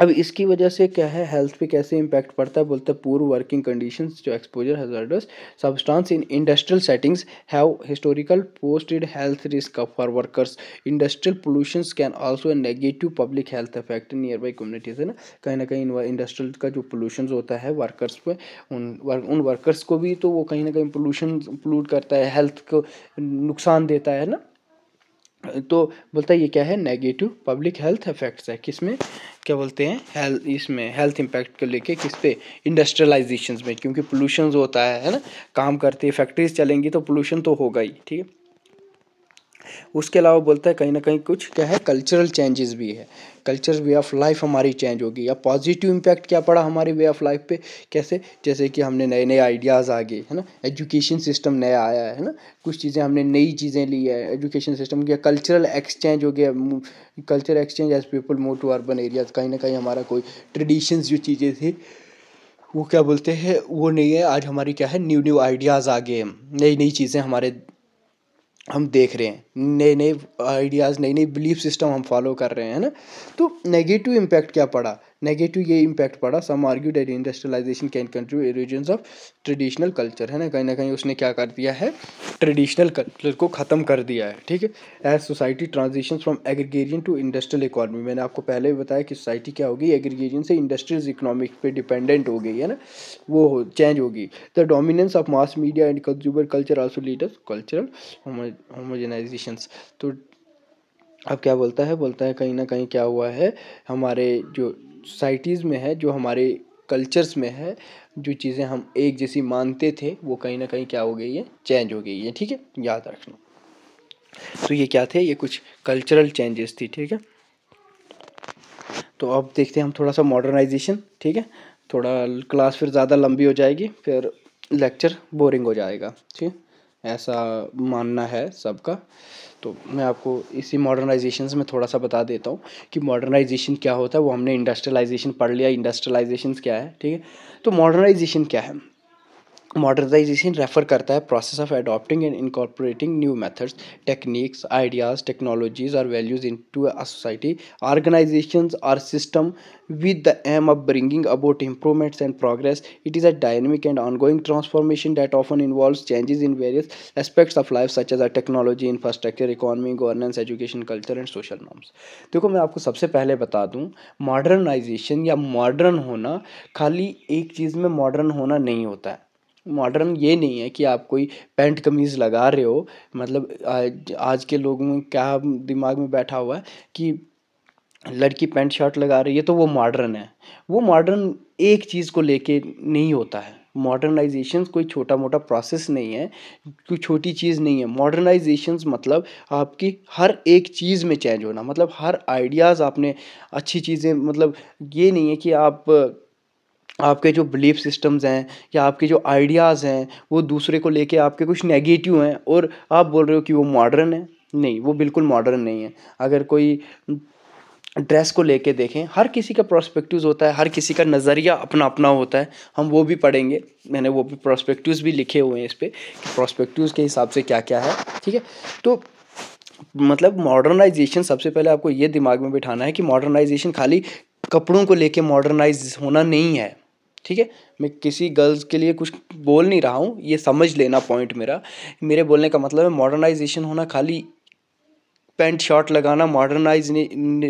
अब इसकी वजह से क्या है हेल्थ पे कैसे इम्पैक्ट पड़ता है बोलते हैं पूर्व वर्किंग कंडीशंस जो exposure hazardous substance in industrial settings have historical posted health risk for workers industrial pollution can also a negative public health effect nearby communities है ना कहीं ना कहीं इंडस्ट्रियल का जो पोल्यूशन होता है वर्कर्स पे उन वर्क, उन वर्कर्स को भी तो वो कहीं ना कहीं पोल्यूशन पोल्यूट करता है हेल्थ को नुकसान देता है ना तो बोलता है ये क्या है नेगेटिव पब्लिक हेल्थ इफेक्ट्स है किस में क्या बोलते हैं हेल्थ इसमें हेल्थ इम्पैक्ट को लेके किस पे इंडस्ट्रियलाइजेशन में क्योंकि पोल्यूशन होता है है ना काम करते हैं फैक्ट्रीज चलेंगी तो पोल्यूशन तो होगा ही ठीक है उसके अलावा बोलता है कहीं ना कहीं कुछ क्या है कल्चरल चेंजेस भी है कल्चर वे ऑफ लाइफ हमारी चेंज होगी या पॉजिटिव इम्पैक्ट क्या पड़ा हमारी वे ऑफ लाइफ पे कैसे जैसे कि हमने नए नए आइडियाज़ आ गए है ना एजुकेशन सिस्टम नया आया है ना कुछ चीज़ें हमने नई चीज़ें ली है एजुकेशन सिस्टम की कल्चरल एक्सचेंज हो गया culture exchange as people move to urban areas कहीं ना कहीं हमारा कोई ट्रेडिशंस जो चीज़ें थी वो क्या बोलते हैं वो नहीं है आज हमारी क्या है न्यू न्यू आइडियाज़ आ गए नई नई चीज़ें हमारे हम देख रहे हैं नए नए आइडियाज़ नई नई बिलीफ सिस्टम हम फॉलो कर रहे हैं ना तो नेगेटिव इम्पैक्ट क्या पड़ा नेगेटिव ये इम्पैक्ट पड़ा some argue that industrialization can contribute erosion of traditional culture है ना कहीं ना कहीं उसने क्या कर दिया है ट्रेडिशनल कल्चर को ख़त्म कर दिया है ठीक है as society transition from agrarian to industrial economy मैंने आपको पहले भी बताया कि सोसाइटी क्या होगी एग्रीगेरियन से इंडस्ट्रीज इकोनॉमिक पे डिपेंडेंट हो गई है ना वो हो चेंज होगी the dominance of mass media and consumer culture also leads to cultural homogenization तो अब क्या बोलता है बोलता है कहीं ना कहीं क्या हुआ है हमारे जो सोसाइटीज़ में है जो हमारे कल्चर्स में है जो चीज़ें हम एक जैसी मानते थे वो कहीं ना कहीं क्या हो गई है चेंज हो गई है ठीक है याद रखना तो ये क्या थे ये कुछ कल्चरल चेंजेस थी ठीक है तो अब देखते हैं हम थोड़ा सा मॉडर्नाइजेशन ठीक है थोड़ा क्लास फिर ज़्यादा लंबी हो जाएगी फिर लेक्चर बोरिंग हो जाएगा ठीक ऐसा मानना है सबका तो मैं आपको इसी मॉडर्नाइजेशन में थोड़ा सा बता देता हूँ कि मॉडर्नाइजेशन क्या होता है वो हमने इंडस्ट्रियलाइजेशन पढ़ लिया इंडस्ट्रियलाइजेशन क्या है ठीक है तो मॉडर्नाइजेशन क्या है मॉडर्नाइजेशन रेफर करता है process of adopting and incorporating new methods techniques ideas technologies और values into a society organization or system with the aim of bringing about improvements and progress it is a dynamic and ongoing transformation that often involve changes in various aspects of life such as a technology infrastructure economy governance education culture and social norms देखो मैं आपको सबसे पहले बता दूँ modernisation या modern होना खाली एक चीज़ में मॉडर्न होना नहीं होता है मॉडर्न ये नहीं है कि आप कोई पैंट कमीज़ लगा रहे हो मतलब आज के लोगों में क्या दिमाग में बैठा हुआ है कि लड़की पैंट शर्ट लगा रही है तो वो मॉडर्न है वो मॉडर्न एक चीज़ को लेके नहीं होता है मॉडर्नाइजेशन कोई छोटा मोटा प्रोसेस नहीं है कोई छोटी चीज़ नहीं है मॉडर्नाइजेशन मतलब आपकी हर एक चीज़ में चेंज होना मतलब हर आइडियाज़ आपने अच्छी चीज़ें मतलब ये नहीं है कि आप आपके जो बिलीफ सिस्टम्स हैं या आपके जो आइडियाज़ हैं वो दूसरे को लेके आपके कुछ नेगेटिव हैं और आप बोल रहे हो कि वो मॉडर्न है नहीं वो बिल्कुल मॉडर्न नहीं है अगर कोई ड्रेस को लेके देखें हर किसी का प्रोस्पेक्टिव होता है हर किसी का नज़रिया अपना अपना होता है हम वो भी पढ़ेंगे मैंने वो भी प्रोस्पेक्टिव भी लिखे हुए हैं इस पर कि प्रोस्पेक्टिव के हिसाब से क्या क्या है ठीक है तो मतलब मॉडर्नाइजेशन सबसे पहले आपको ये दिमाग में बिठाना है कि मॉडर्नाइजेशन खाली कपड़ों को लेके मॉडर्नाइज होना नहीं है ठीक है मैं किसी गर्ल्स के लिए कुछ बोल नहीं रहा हूँ ये समझ लेना पॉइंट मेरा मेरे बोलने का मतलब है मॉडर्नाइजेशन होना खाली पैंट शर्ट लगाना मॉडर्नाइज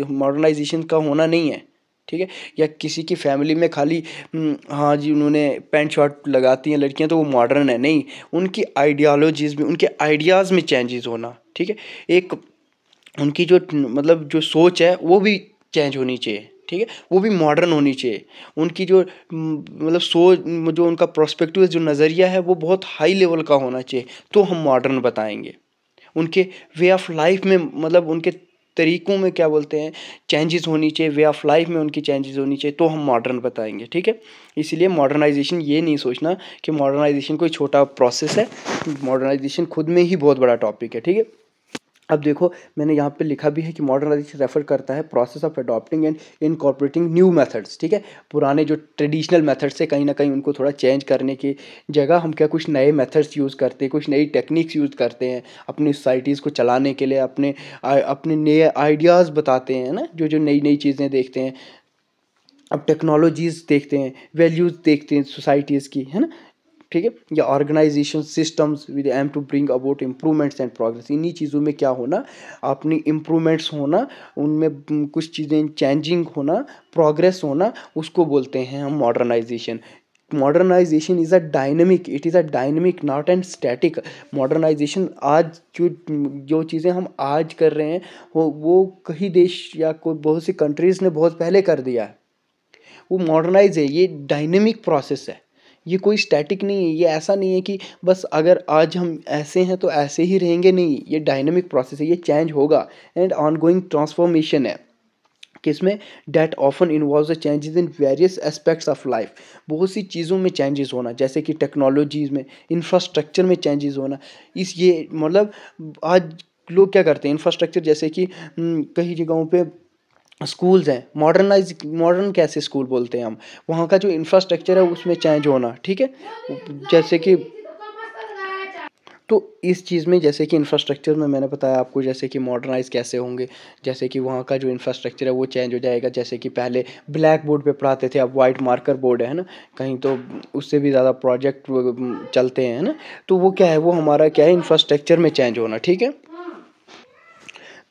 मॉडर्नाइजेशन का होना नहीं है ठीक है या किसी की फैमिली में खाली हम्म, हाँ जी उन्होंने पैंट शर्ट लगाती हैं लड़कियाँ तो वो मॉडर्न है नहीं उनकी आइडियालॉजीज़ में उनके आइडियाज़ में चेंजेस होना ठीक है एक उनकी जो मतलब जो सोच है वो भी चेंज होनी चाहिए ठीक है वो भी मॉडर्न होनी चाहिए उनकी जो मतलब सोच जो उनका प्रोस्पेक्टिव जो नज़रिया है वो बहुत हाई लेवल का होना चाहिए तो हम मॉडर्न बताएंगे उनके वे ऑफ लाइफ में मतलब उनके तरीक़ों में क्या बोलते हैं चेंजेस होनी चाहिए वे ऑफ लाइफ में उनकी चेंजेस होनी चाहिए तो हम मॉडर्न बताएंगे ठीक है इसीलिए मॉडर्नाइजेशन ये नहीं सोचना कि मॉडर्नाइजेशन कोई छोटा प्रोसेस है मॉडर्नाइजेशन खुद में ही बहुत बड़ा टॉपिक है ठीक है अब देखो मैंने यहाँ पे लिखा भी है कि मॉडर्नाइजेशन रेफर करता है process of adopting and incorporating new methods ठीक है पुराने जो ट्रेडिशनल मेथड्स से कहीं ना कहीं उनको थोड़ा चेंज करने की जगह हम क्या कुछ नए मेथड्स यूज़ करते हैं कुछ नई टेक्निक्स यूज़ करते हैं अपनी सोसाइटीज़ को चलाने के लिए अपने आ, अपने नए आइडियाज़ बताते हैं ना जो जो नई नई चीज़ें देखते हैं अब टेक्नोलॉजीज़ देखते हैं वैल्यूज़ देखते हैं सोसाइटीज़ की है ना ठीक है या organization systems with aim to bring about improvements and progress इन्हीं चीज़ों में क्या होना अपनी इम्प्रूवमेंट्स होना उनमें कुछ चीज़ें चेंजिंग होना प्रोग्रेस होना उसको बोलते हैं हम modernization modernization is a dynamic it is a dynamic not and static modernization आज जो जो चीज़ें हम आज कर रहे हैं वो वो कई देश या कोई बहुत सी कंट्रीज़ ने बहुत पहले कर दिया है वो मॉडर्नाइज है ये डायनेमिक प्रोसेस है ये कोई स्टैटिक नहीं है ये ऐसा नहीं है कि बस अगर आज हम ऐसे हैं तो ऐसे ही रहेंगे नहीं ये डायनेमिक प्रोसेस है ये चेंज होगा एंड ऑनगोइंग ट्रांसफॉर्मेशन है किसमें that often involve the changes in various aspects of life बहुत सी चीज़ों में चेंजेस होना जैसे कि टेक्नोलॉजीज़ में इंफ्रास्ट्रक्चर में चेंजेस होना इस ये मतलब आज लोग क्या करते हैं इंफ्रास्ट्रक्चर जैसे कि हम्म, कई जगहों पे स्कूल्स हैं मॉडर्नाइज मॉडर्न कैसे स्कूल बोलते हैं हम वहाँ का जो इंफ्रास्ट्रक्चर है उसमें चेंज होना ठीक है जैसे कि तो इस चीज़ में जैसे कि इंफ्रास्ट्रक्चर में मैंने बताया आपको जैसे कि मॉडर्नाइज कैसे होंगे जैसे कि वहाँ का जो इंफ्रास्ट्रक्चर है वो चेंज हो जाएगा जैसे कि पहले ब्लैक बोर्ड पे पढ़ाते थे अब वाइट मार्कर बोर्ड है ना कहीं तो उससे भी ज़्यादा प्रोजेक्ट चलते हैं ना तो वो क्या है वो हमारा क्या है इंफ्रास्ट्रक्चर में चेंज होना ठीक है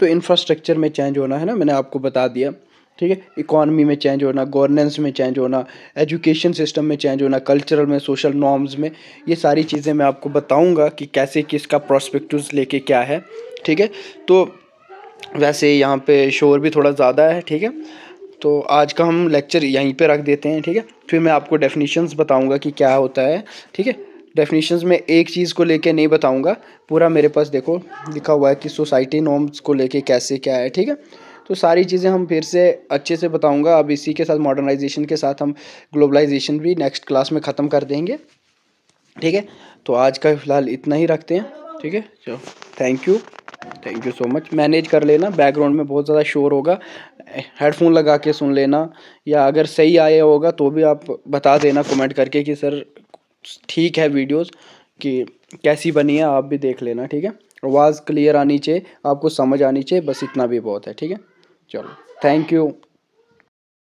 तो इंफ्रास्ट्रक्चर में चेंज होना है ना मैंने आपको बता दिया ठीक है इकॉनमी में चेंज होना गवर्नेंस में चेंज होना एजुकेशन सिस्टम में चेंज होना कल्चरल में सोशल नॉर्म्स में ये सारी चीज़ें मैं आपको बताऊंगा कि कैसे किसका प्रोस्पेक्टिव्स लेके क्या है ठीक है तो वैसे यहाँ पे शोर भी थोड़ा ज़्यादा है ठीक है तो आज का हम लेक्चर यहीं पे रख देते हैं ठीक है फिर मैं आपको डेफिनेशंस बताऊंगा कि क्या होता है ठीक है डेफिनेशंस में एक चीज़ को लेके नहीं बताऊंगा पूरा मेरे पास देखो लिखा हुआ है कि सोसाइटी नॉर्म्स को लेके कैसे क्या है ठीक है तो सारी चीज़ें हम फिर से अच्छे से बताऊंगा अब इसी के साथ मॉडर्नाइजेशन के साथ हम ग्लोबलाइजेशन भी नेक्स्ट क्लास में ख़त्म कर देंगे ठीक है तो आज का फ़िलहाल इतना ही रखते हैं ठीक है चलो thank you thank you so much manage कर लेना बैकग्राउंड में बहुत ज़्यादा शोर होगा हेडफोन लगा के सुन लेना या अगर सही आया होगा तो भी आप बता देना कमेंट करके कि सर ठीक है वीडियोस कि कैसी बनी है आप भी देख लेना ठीक है आवाज़ क्लियर आनी चाहिए आपको समझ आनी चाहिए बस इतना भी बहुत है ठीक है चलो थैंक यू